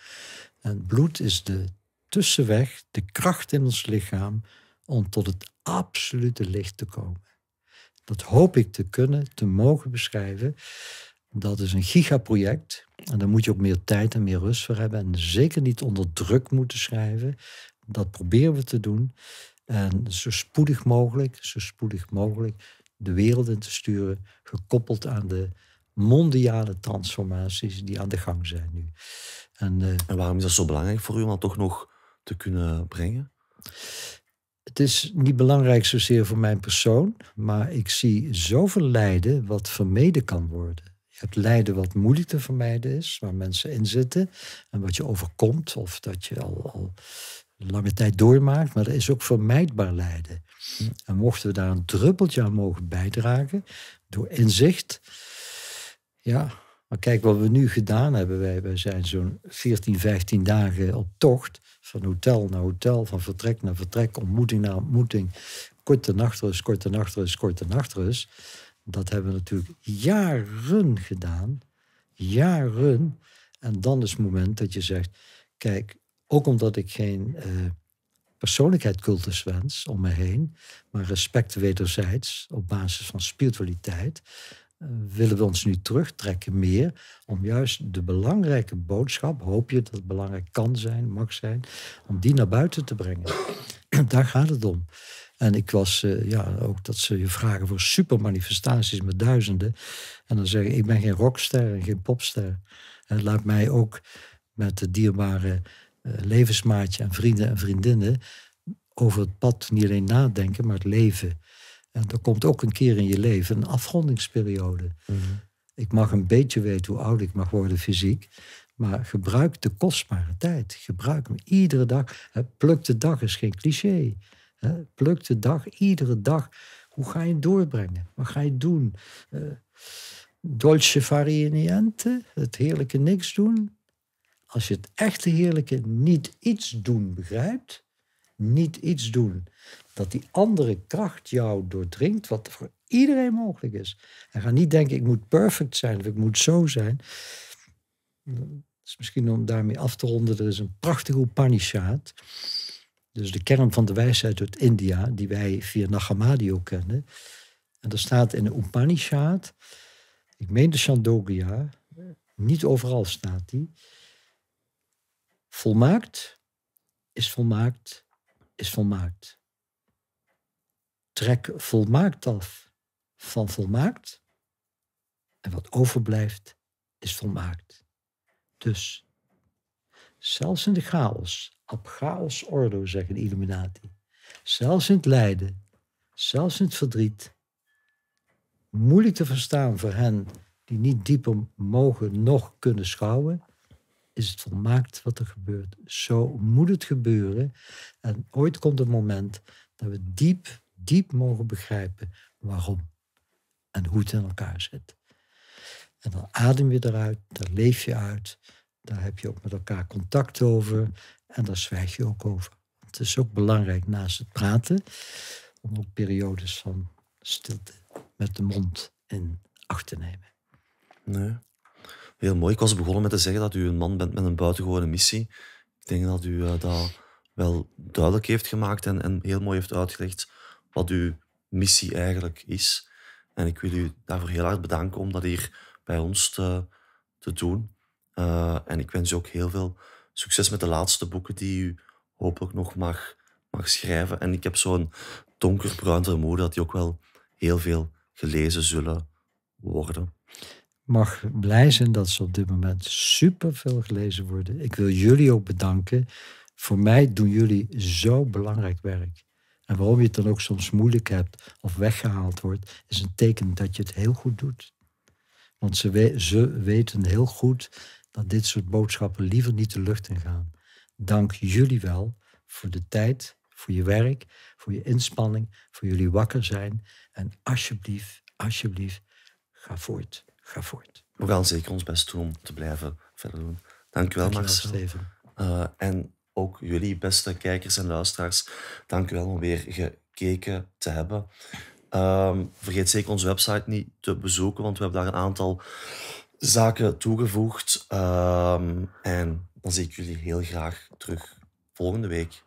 En bloed is de tussenweg, de kracht in ons lichaam om tot het absolute licht te komen. Dat hoop ik te kunnen, te mogen beschrijven. Dat is een gigaproject. En daar moet je ook meer tijd en meer rust voor hebben. En zeker niet onder druk moeten schrijven. Dat proberen we te doen. En zo spoedig mogelijk, zo spoedig mogelijk de wereld in te sturen. Gekoppeld aan de mondiale transformaties die aan de gang zijn nu. Eh, en, waarom is dat zo belangrijk voor u om dat toch nog te kunnen brengen? Het is niet belangrijk zozeer voor mijn persoon, maar ik zie zoveel lijden wat vermeden kan worden. Je hebt lijden wat moeilijk te vermijden is, waar mensen in zitten en wat je overkomt of dat je al, al lange tijd doormaakt, maar er is ook vermijdbaar lijden. En mochten we daar een druppeltje aan mogen bijdragen, door inzicht, ja, maar kijk wat we nu gedaan hebben. Wij, zijn zo'n 14, 15 dagen op tocht. Van hotel naar hotel, van vertrek naar vertrek, ontmoeting naar ontmoeting. Korte nachtrust, korte nachtrust, korte nachtrust. Dat hebben we natuurlijk jaren gedaan. Jaren. En dan is het moment dat je zegt: Kijk, ook omdat ik geen eh, persoonlijkheidcultus wens om me heen, maar respect wederzijds op basis van spiritualiteit, eh, willen we ons nu terugtrekken meer om juist de belangrijke boodschap, hoop je dat het belangrijk kan zijn, mag zijn, om die naar buiten te brengen. Daar gaat het om. En ik was, eh, ja, ook dat ze je vragen voor supermanifestaties met duizenden. En dan zeg ik, ik ben geen rockster en geen popster. laat mij ook met de dierbare eh, levensmaatje en vrienden en vriendinnen over het pad niet alleen nadenken, maar het leven. En er komt ook een keer in je leven een afrondingsperiode. Mhm. Ik mag een beetje weten hoe oud ik mag worden fysiek. Maar gebruik de kostbare tijd. Gebruik hem iedere dag. Pluk de dag is geen cliché. Pluk de dag, iedere dag. Hoe ga je het doorbrengen? Wat ga je doen? Eh, dolce fare het heerlijke niks doen. Als je het echte heerlijke niet iets doen begrijpt, niet iets doen. Dat die andere kracht jou doordringt, wat voor iedereen mogelijk is. En ga niet denken, ik moet perfect zijn of ik moet zo zijn. Dus misschien om daarmee af te ronden, er is een prachtige Upanishad. Dus de kern van de wijsheid uit India, die wij via Nagamadi ook kennen. En daar staat in de Upanishad, ik meen de Chandogya, niet overal staat die. Volmaakt is volmaakt is volmaakt. Trek volmaakt af van volmaakt en wat overblijft is volmaakt. Dus, zelfs in de chaos, ab chaos ordo, zeggen de Illuminati, zelfs in het lijden, zelfs in het verdriet, moeilijk te verstaan voor hen die niet dieper mogen nog kunnen schouwen, is het volmaakt wat er gebeurt. Zo moet het gebeuren. En ooit komt het moment dat we diep, diep mogen begrijpen waarom en hoe het in elkaar zit. En dan adem je eruit, daar leef je uit, daar heb je ook met elkaar contact over en daar zwijg je ook over. Het is ook belangrijk naast het praten om ook periodes van stilte met de mond in acht te nemen. Nee. Heel mooi. Ik was begonnen met te zeggen dat u een man bent met een buitengewone missie. Ik denk dat u eh, dat wel duidelijk heeft gemaakt en, en heel mooi heeft uitgelegd wat uw missie eigenlijk is. En ik wil u daarvoor heel hard bedanken om dat hier bij ons te, te doen. Eh, en ik wens u ook heel veel succes met de laatste boeken die u hopelijk nog mag, mag schrijven. En ik heb zo'n donkerbruin vermoeden dat die ook wel heel veel gelezen zullen worden mag blij zijn dat ze op dit moment superveel gelezen worden. Ik wil jullie ook bedanken. Voor mij doen jullie zo belangrijk werk. En waarom je het dan ook soms moeilijk hebt of weggehaald wordt, is een teken dat je het heel goed doet. Want ze, ze weten heel goed dat dit soort boodschappen liever niet de lucht in gaan. Dank jullie wel voor de tijd, voor je werk, voor je inspanning, voor jullie wakker zijn. En alsjeblieft, alsjeblieft, ga voort. Ga voort. We gaan zeker ons best doen om te blijven verder doen. Dank u wel, Marcel. Eh, en ook jullie, beste kijkers en luisteraars, dank u wel om weer gekeken te hebben. Ehm, vergeet zeker onze website niet te bezoeken, want we hebben daar een aantal zaken toegevoegd. Ehm, en dan zie ik jullie heel graag terug volgende week.